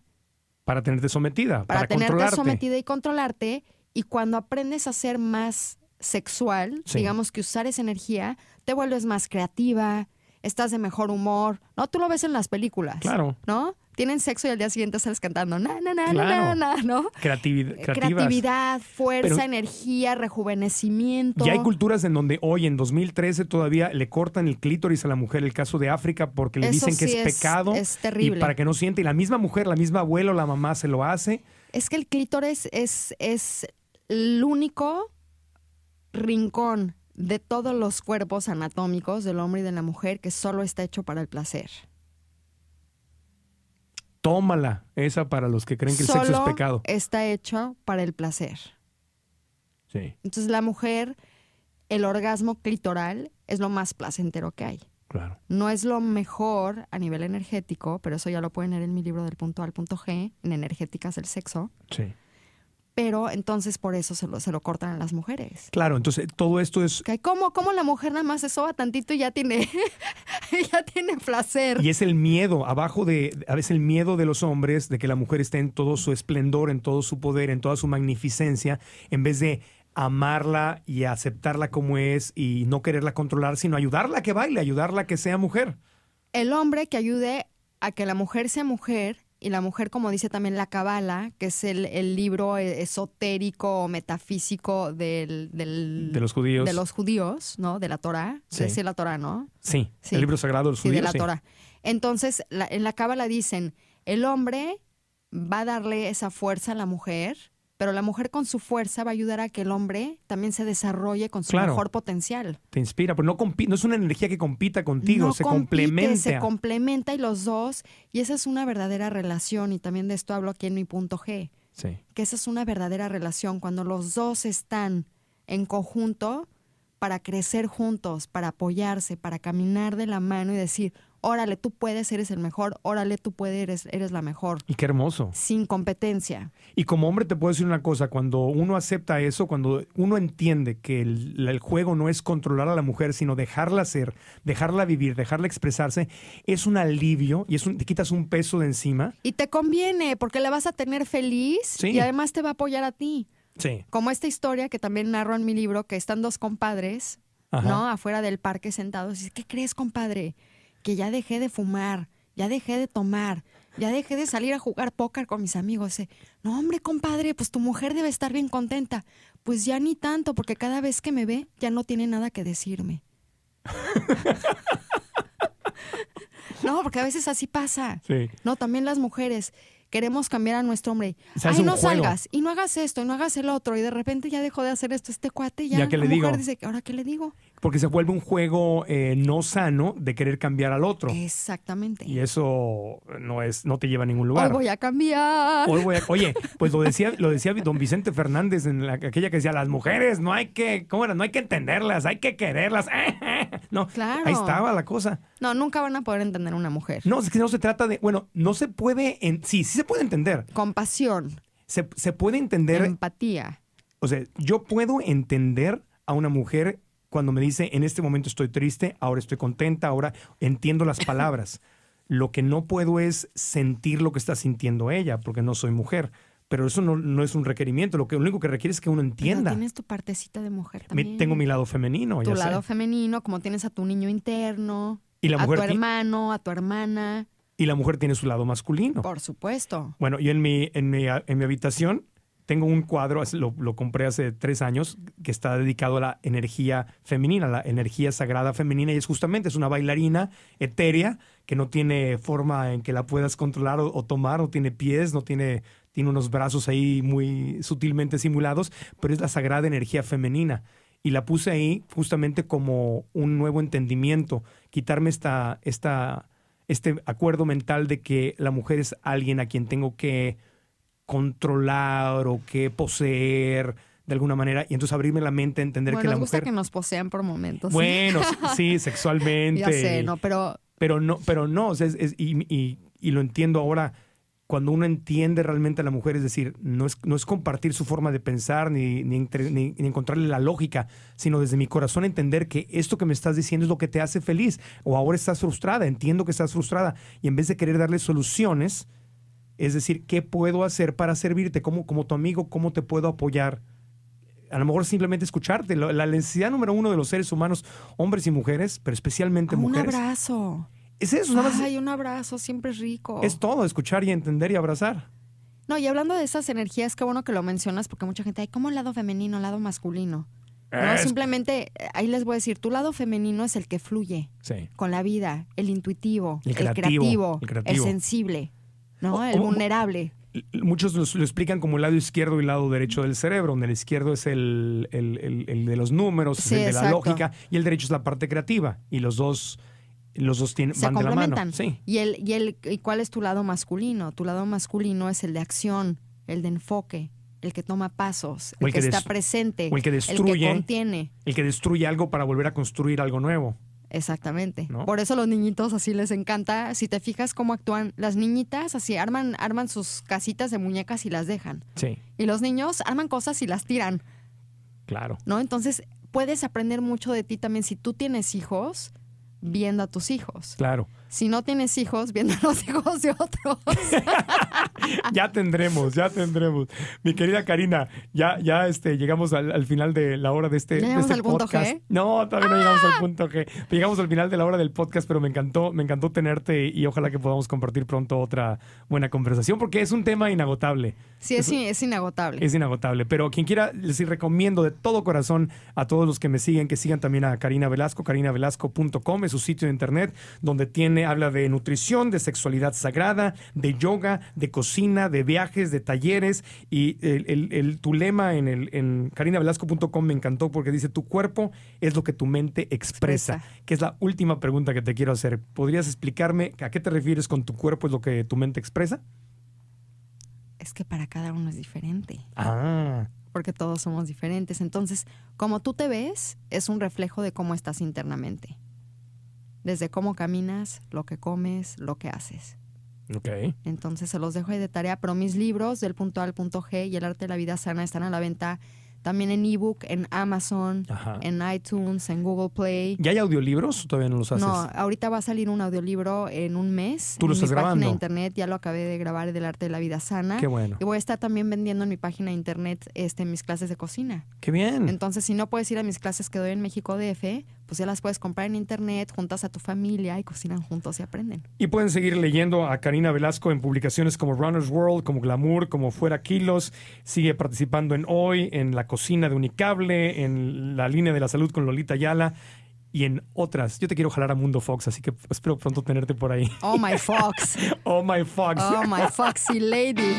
Para tenerte sometida, para, tenerte sometida y controlarte. Y cuando aprendes a ser más sexual, digamos que usar esa energía, te vuelves más creativa, estás de mejor humor, ¿no? Tú lo ves en las películas. Claro. ¿No? tienen sexo y al día siguiente sales cantando ¿no? Eh, creatividad, fuerza, energía, rejuvenecimiento. Y hay culturas en donde hoy, en 2013, todavía le cortan el clítoris a la mujer, el caso de África, porque le dicen que es, pecado. Es terrible. Y para que no siente. Y la misma mujer, la misma abuela o la mamá se lo hace. Es que el clítoris es, es el único rincón de todos los cuerpos anatómicos del hombre y de la mujer que solo está hecho para el placer. Tómala, esa para los que creen que el sexo es pecado. Está hecho para el placer. Sí. Entonces la mujer, el orgasmo clitoral es lo más placentero que hay. Claro. No es lo mejor a nivel energético, pero eso ya lo pueden leer en mi libro del punto al punto G, en Energéticas del Sexo. Sí pero entonces por eso se lo, se lo cortan a las mujeres. Claro, entonces todo esto es... ¿Cómo, cómo la mujer nada más se soba tantito y ya tiene, ya tiene placer? Y es el miedo, abajo de, a veces el miedo de los hombres de que la mujer esté en todo su esplendor, en todo su poder, en toda su magnificencia, en vez de amarla y aceptarla como es y no quererla controlar, sino ayudarla a que baile, ayudarla a que sea mujer. El hombre que ayude a que la mujer sea mujer y la mujer, como dice también la Cabala, que es el, libro e, esotérico o metafísico del, del, de los judíos. De los judíos, ¿no? De la Torah. Sí, la Torah, ¿no? Sí, el libro sagrado del judío sí, de la Torah. Entonces, en la Cábala dicen, el hombre va a darle esa fuerza a la mujer pero la mujer con su fuerza va a ayudar a que el hombre también se desarrolle con su mejor potencial. Te inspira, porque no, no es una energía que compita contigo, se complementa. Se complementa y los dos, y esa es una verdadera relación, y también de esto hablo aquí en mi punto G, sí. que esa es una verdadera relación, cuando los dos están en conjunto para crecer juntos, para apoyarse, para caminar de la mano y decir, órale, tú puedes, eres el mejor, órale, tú puedes, eres, la mejor. Y qué hermoso. Sin competencia. Y como hombre te puedo decir una cosa, cuando uno acepta eso, cuando uno entiende que el, juego no es controlar a la mujer, sino dejarla ser, dejarla vivir, dejarla expresarse, es un alivio y es un, te quitas un peso de encima. Y te conviene, porque la vas a tener feliz y además te va a apoyar a ti. Sí. Como esta historia que también narro en mi libro, que están dos compadres, ¿no? Afuera del parque sentados. Y dices, ¿qué crees, compadre? que ya dejé de fumar, ya dejé de tomar, ya dejé de salir a jugar póker con mis amigos. Eh. No, hombre, compadre, pues tu mujer debe estar bien contenta. Pues ya ni tanto, porque cada vez que me ve ya no tiene nada que decirme. no, porque a veces así pasa. Sí. No, también las mujeres queremos cambiar a nuestro hombre. Ahí no salgas y no hagas esto y no hagas el otro y de repente ya dejó de hacer esto este cuate ya, le mujer digo? dice, ¿ahora qué le digo? porque se vuelve un juego eh, no sano de querer cambiar al otro. Exactamente. Y eso no es, no te lleva a ningún lugar. Hoy voy a cambiar. oye, pues lo decía, lo decía don Vicente Fernández en aquella que decía, las mujeres no hay que, ¿cómo era? No hay que entenderlas, hay que quererlas. no, ahí estaba la cosa. No, nunca van a poder entender a una mujer. No, es que no se trata de, bueno, no se puede, en, sí, sí se puede entender. Compasión. Se, se puede entender. Empatía. O sea, yo puedo entender a una mujer cuando me dice, en este momento estoy triste, ahora estoy contenta, ahora entiendo las palabras. Lo que no puedo es sentir lo que está sintiendo ella, porque no soy mujer. Pero eso no, es un requerimiento, lo, único que requiere es que uno entienda. tienes tu partecita de mujer también. tengo mi lado femenino. Tu lado femenino, como tienes a tu niño interno, y a tu hermano, a tu hermana. Y la mujer tiene su lado masculino. Por supuesto. Bueno, y en mi, en mi, en mi habitación tengo un cuadro, lo, compré hace tres años, que está dedicado a la energía femenina, la energía sagrada femenina, y es justamente, es una bailarina etérea que no tiene forma en que la puedas controlar o, tomar, no tiene pies, no tiene, tiene unos brazos ahí muy sutilmente simulados, pero es la sagrada energía femenina y la puse ahí justamente como un nuevo entendimiento, quitarme esta, esta, este acuerdo mental de que la mujer es alguien a quien tengo que controlar o que poseer de alguna manera y entonces abrirme la mente a entender que la gusta mujer... que nos posean por momentos. Bueno, sí, sexualmente. ya sé, no, pero... Pero no, pero no, o sea, y, lo entiendo ahora, cuando uno entiende realmente a la mujer, es decir, no es, no es compartir su forma de pensar ni, ni, ni encontrarle la lógica, sino desde mi corazón entender que esto que me estás diciendo es lo que te hace feliz o ahora estás frustrada, entiendo que estás frustrada y en vez de querer darle soluciones, es decir, ¿qué puedo hacer para servirte? como tu amigo, cómo te puedo apoyar? A lo mejor simplemente escucharte. La necesidad número uno de los seres humanos, hombres y mujeres, pero especialmente ah, mujeres. Un abrazo. Es eso, Ay, un abrazo, siempre es rico. Es todo, escuchar y entender y abrazar. No, y hablando de esas energías, qué bueno que lo mencionas, porque mucha gente, hay como lado femenino, lado masculino. No, simplemente ahí les voy a decir, tu lado femenino es el que fluye con la vida, el intuitivo, el, creativo, el sensible. El vulnerable. Muchos lo, explican como el lado izquierdo y el lado derecho del cerebro, donde el izquierdo es el, el, de los números, el de la lógica, y el derecho es la parte creativa. Y los dos los dos tienen, van ¿Y, el, y, el, cuál es tu lado masculino? Tu lado masculino es el de acción, el de enfoque, el que toma pasos, el, que, está presente, el que destruye, el que contiene, el que destruye algo para volver a construir algo nuevo. Exactamente. Por eso los niñitos así les encanta. Si te fijas cómo actúan las niñitas, así arman, arman sus casitas de muñecas y las dejan. Sí. Y los niños arman cosas y las tiran. Claro. ¿No? Entonces puedes aprender mucho de ti también si tú tienes hijos viendo a tus hijos. Claro si no tienes hijos, viendo los hijos de otros. ya tendremos, ya tendremos. Mi querida Karina, ya, ya este, llegamos al, final de la hora de este, podcast. Este punto G? No, todavía no llegamos al ¡Ah! punto G. Llegamos al final de la hora del podcast, pero me encantó, me encantó tenerte y ojalá que podamos compartir pronto otra buena conversación, porque es un tema inagotable. Sí, es, es, inagotable. Es inagotable. Pero quien quiera, les recomiendo de todo corazón a todos los que me siguen, que sigan también a Karina Velasco, karinavelasco.com, es su sitio de internet, donde tiene habla de nutrición, de sexualidad sagrada, de yoga, de cocina, de viajes, de talleres. Y el, tu lema en, el, me encantó porque dice, tu cuerpo es lo que tu mente expresa, expresa, que es la última pregunta que te quiero hacer. ¿Podrías explicarme a qué te refieres con tu cuerpo es lo que tu mente expresa? Es que para cada uno es diferente. Ah porque todos somos diferentes. Entonces, como tú te ves, es un reflejo de cómo estás internamente desde cómo caminas, lo que comes, lo que haces. Okay. Entonces se los dejo ahí de tarea, pero mis libros del punto A al punto G y el arte de la vida sana están a la venta también en ebook, en Amazon, en iTunes, en Google Play. ¿Ya hay audiolibros? ¿Todavía no los haces? No, ahorita va a salir un audiolibro en un mes. ¿Tú lo en mi Página internet ya lo acabé de grabar del arte de la vida sana. Qué bueno. Y voy a estar también vendiendo en mi página de internet este mis clases de cocina. Qué bien. Entonces, si no puedes ir a mis clases que doy en México DF, pues ya las puedes comprar en internet, juntas a tu familia y cocinan juntos y aprenden. Y pueden seguir leyendo a Karina Velasco en publicaciones como Runner's World, como Glamour, como Fuera Kilos. Sigue participando en Hoy, en La Cocina de Unicable, en La Línea de la Salud con Lolita Ayala, y en otras. Yo te quiero jalar a Mundo Fox, así que espero pronto tenerte por ahí. Oh my Fox. oh my Fox. Oh my Foxy Lady.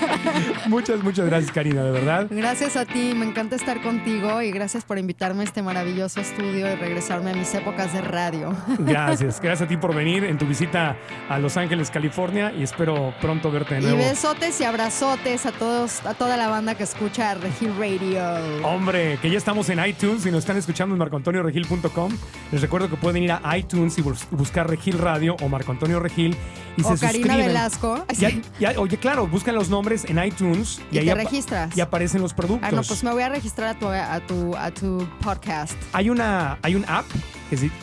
muchas, muchas gracias, Karina, de verdad. Gracias a ti, me encanta estar contigo y gracias por invitarme a este maravilloso estudio y regresarme a mis épocas de radio. gracias, gracias a ti por venir en tu visita a Los Ángeles, California y espero pronto verte de nuevo. Y besotes y abrazotes a todos, a toda la banda que escucha Regil Radio. Hombre, que ya estamos en iTunes y nos están escuchando en marcoantonioregil.com les recuerdo que pueden ir a iTunes y buscar Regil Radio o Marco Antonio Regil y o se Karina Velasco. oye, claro, buscan los nombres en iTunes y, registras. Y aparecen los productos. Ah, no, pues me voy a registrar a tu, a tu podcast. Hay una, hay un app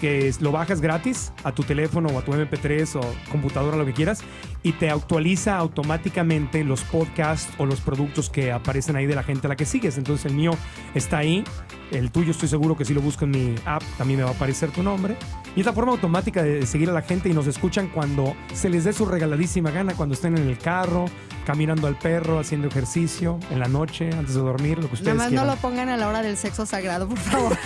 que, lo bajas gratis a tu teléfono o a tu MP3 o computadora, lo que quieras, y te actualiza automáticamente los podcasts o los productos que aparecen ahí de la gente a la que sigues. Entonces el mío está ahí, el tuyo estoy seguro que si lo busco en mi app también me va a aparecer tu nombre. Y es la forma automática de seguir a la gente y nos escuchan cuando se les dé su regaladísima gana, cuando estén en el carro, caminando al perro, haciendo ejercicio, en la noche, antes de dormir, lo que ustedes Nada más no lo pongan a la hora del sexo sagrado, por favor.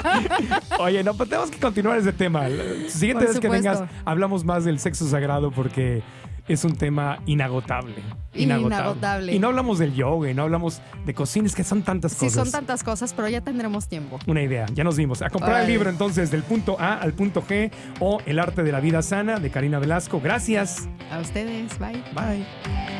Oye, no, pues te tenemos que continuar ese tema. La siguiente vez que vengas, hablamos más del sexo sagrado porque es un tema inagotable, inagotable. Y no hablamos del yoga, y no hablamos de cocines, que son tantas cosas. Sí, son tantas cosas, pero ya tendremos tiempo. Una idea, ya nos vimos. A comprar el libro entonces del punto A al punto G o El arte de la vida sana de Karina Velasco. Gracias. A ustedes, bye. Bye.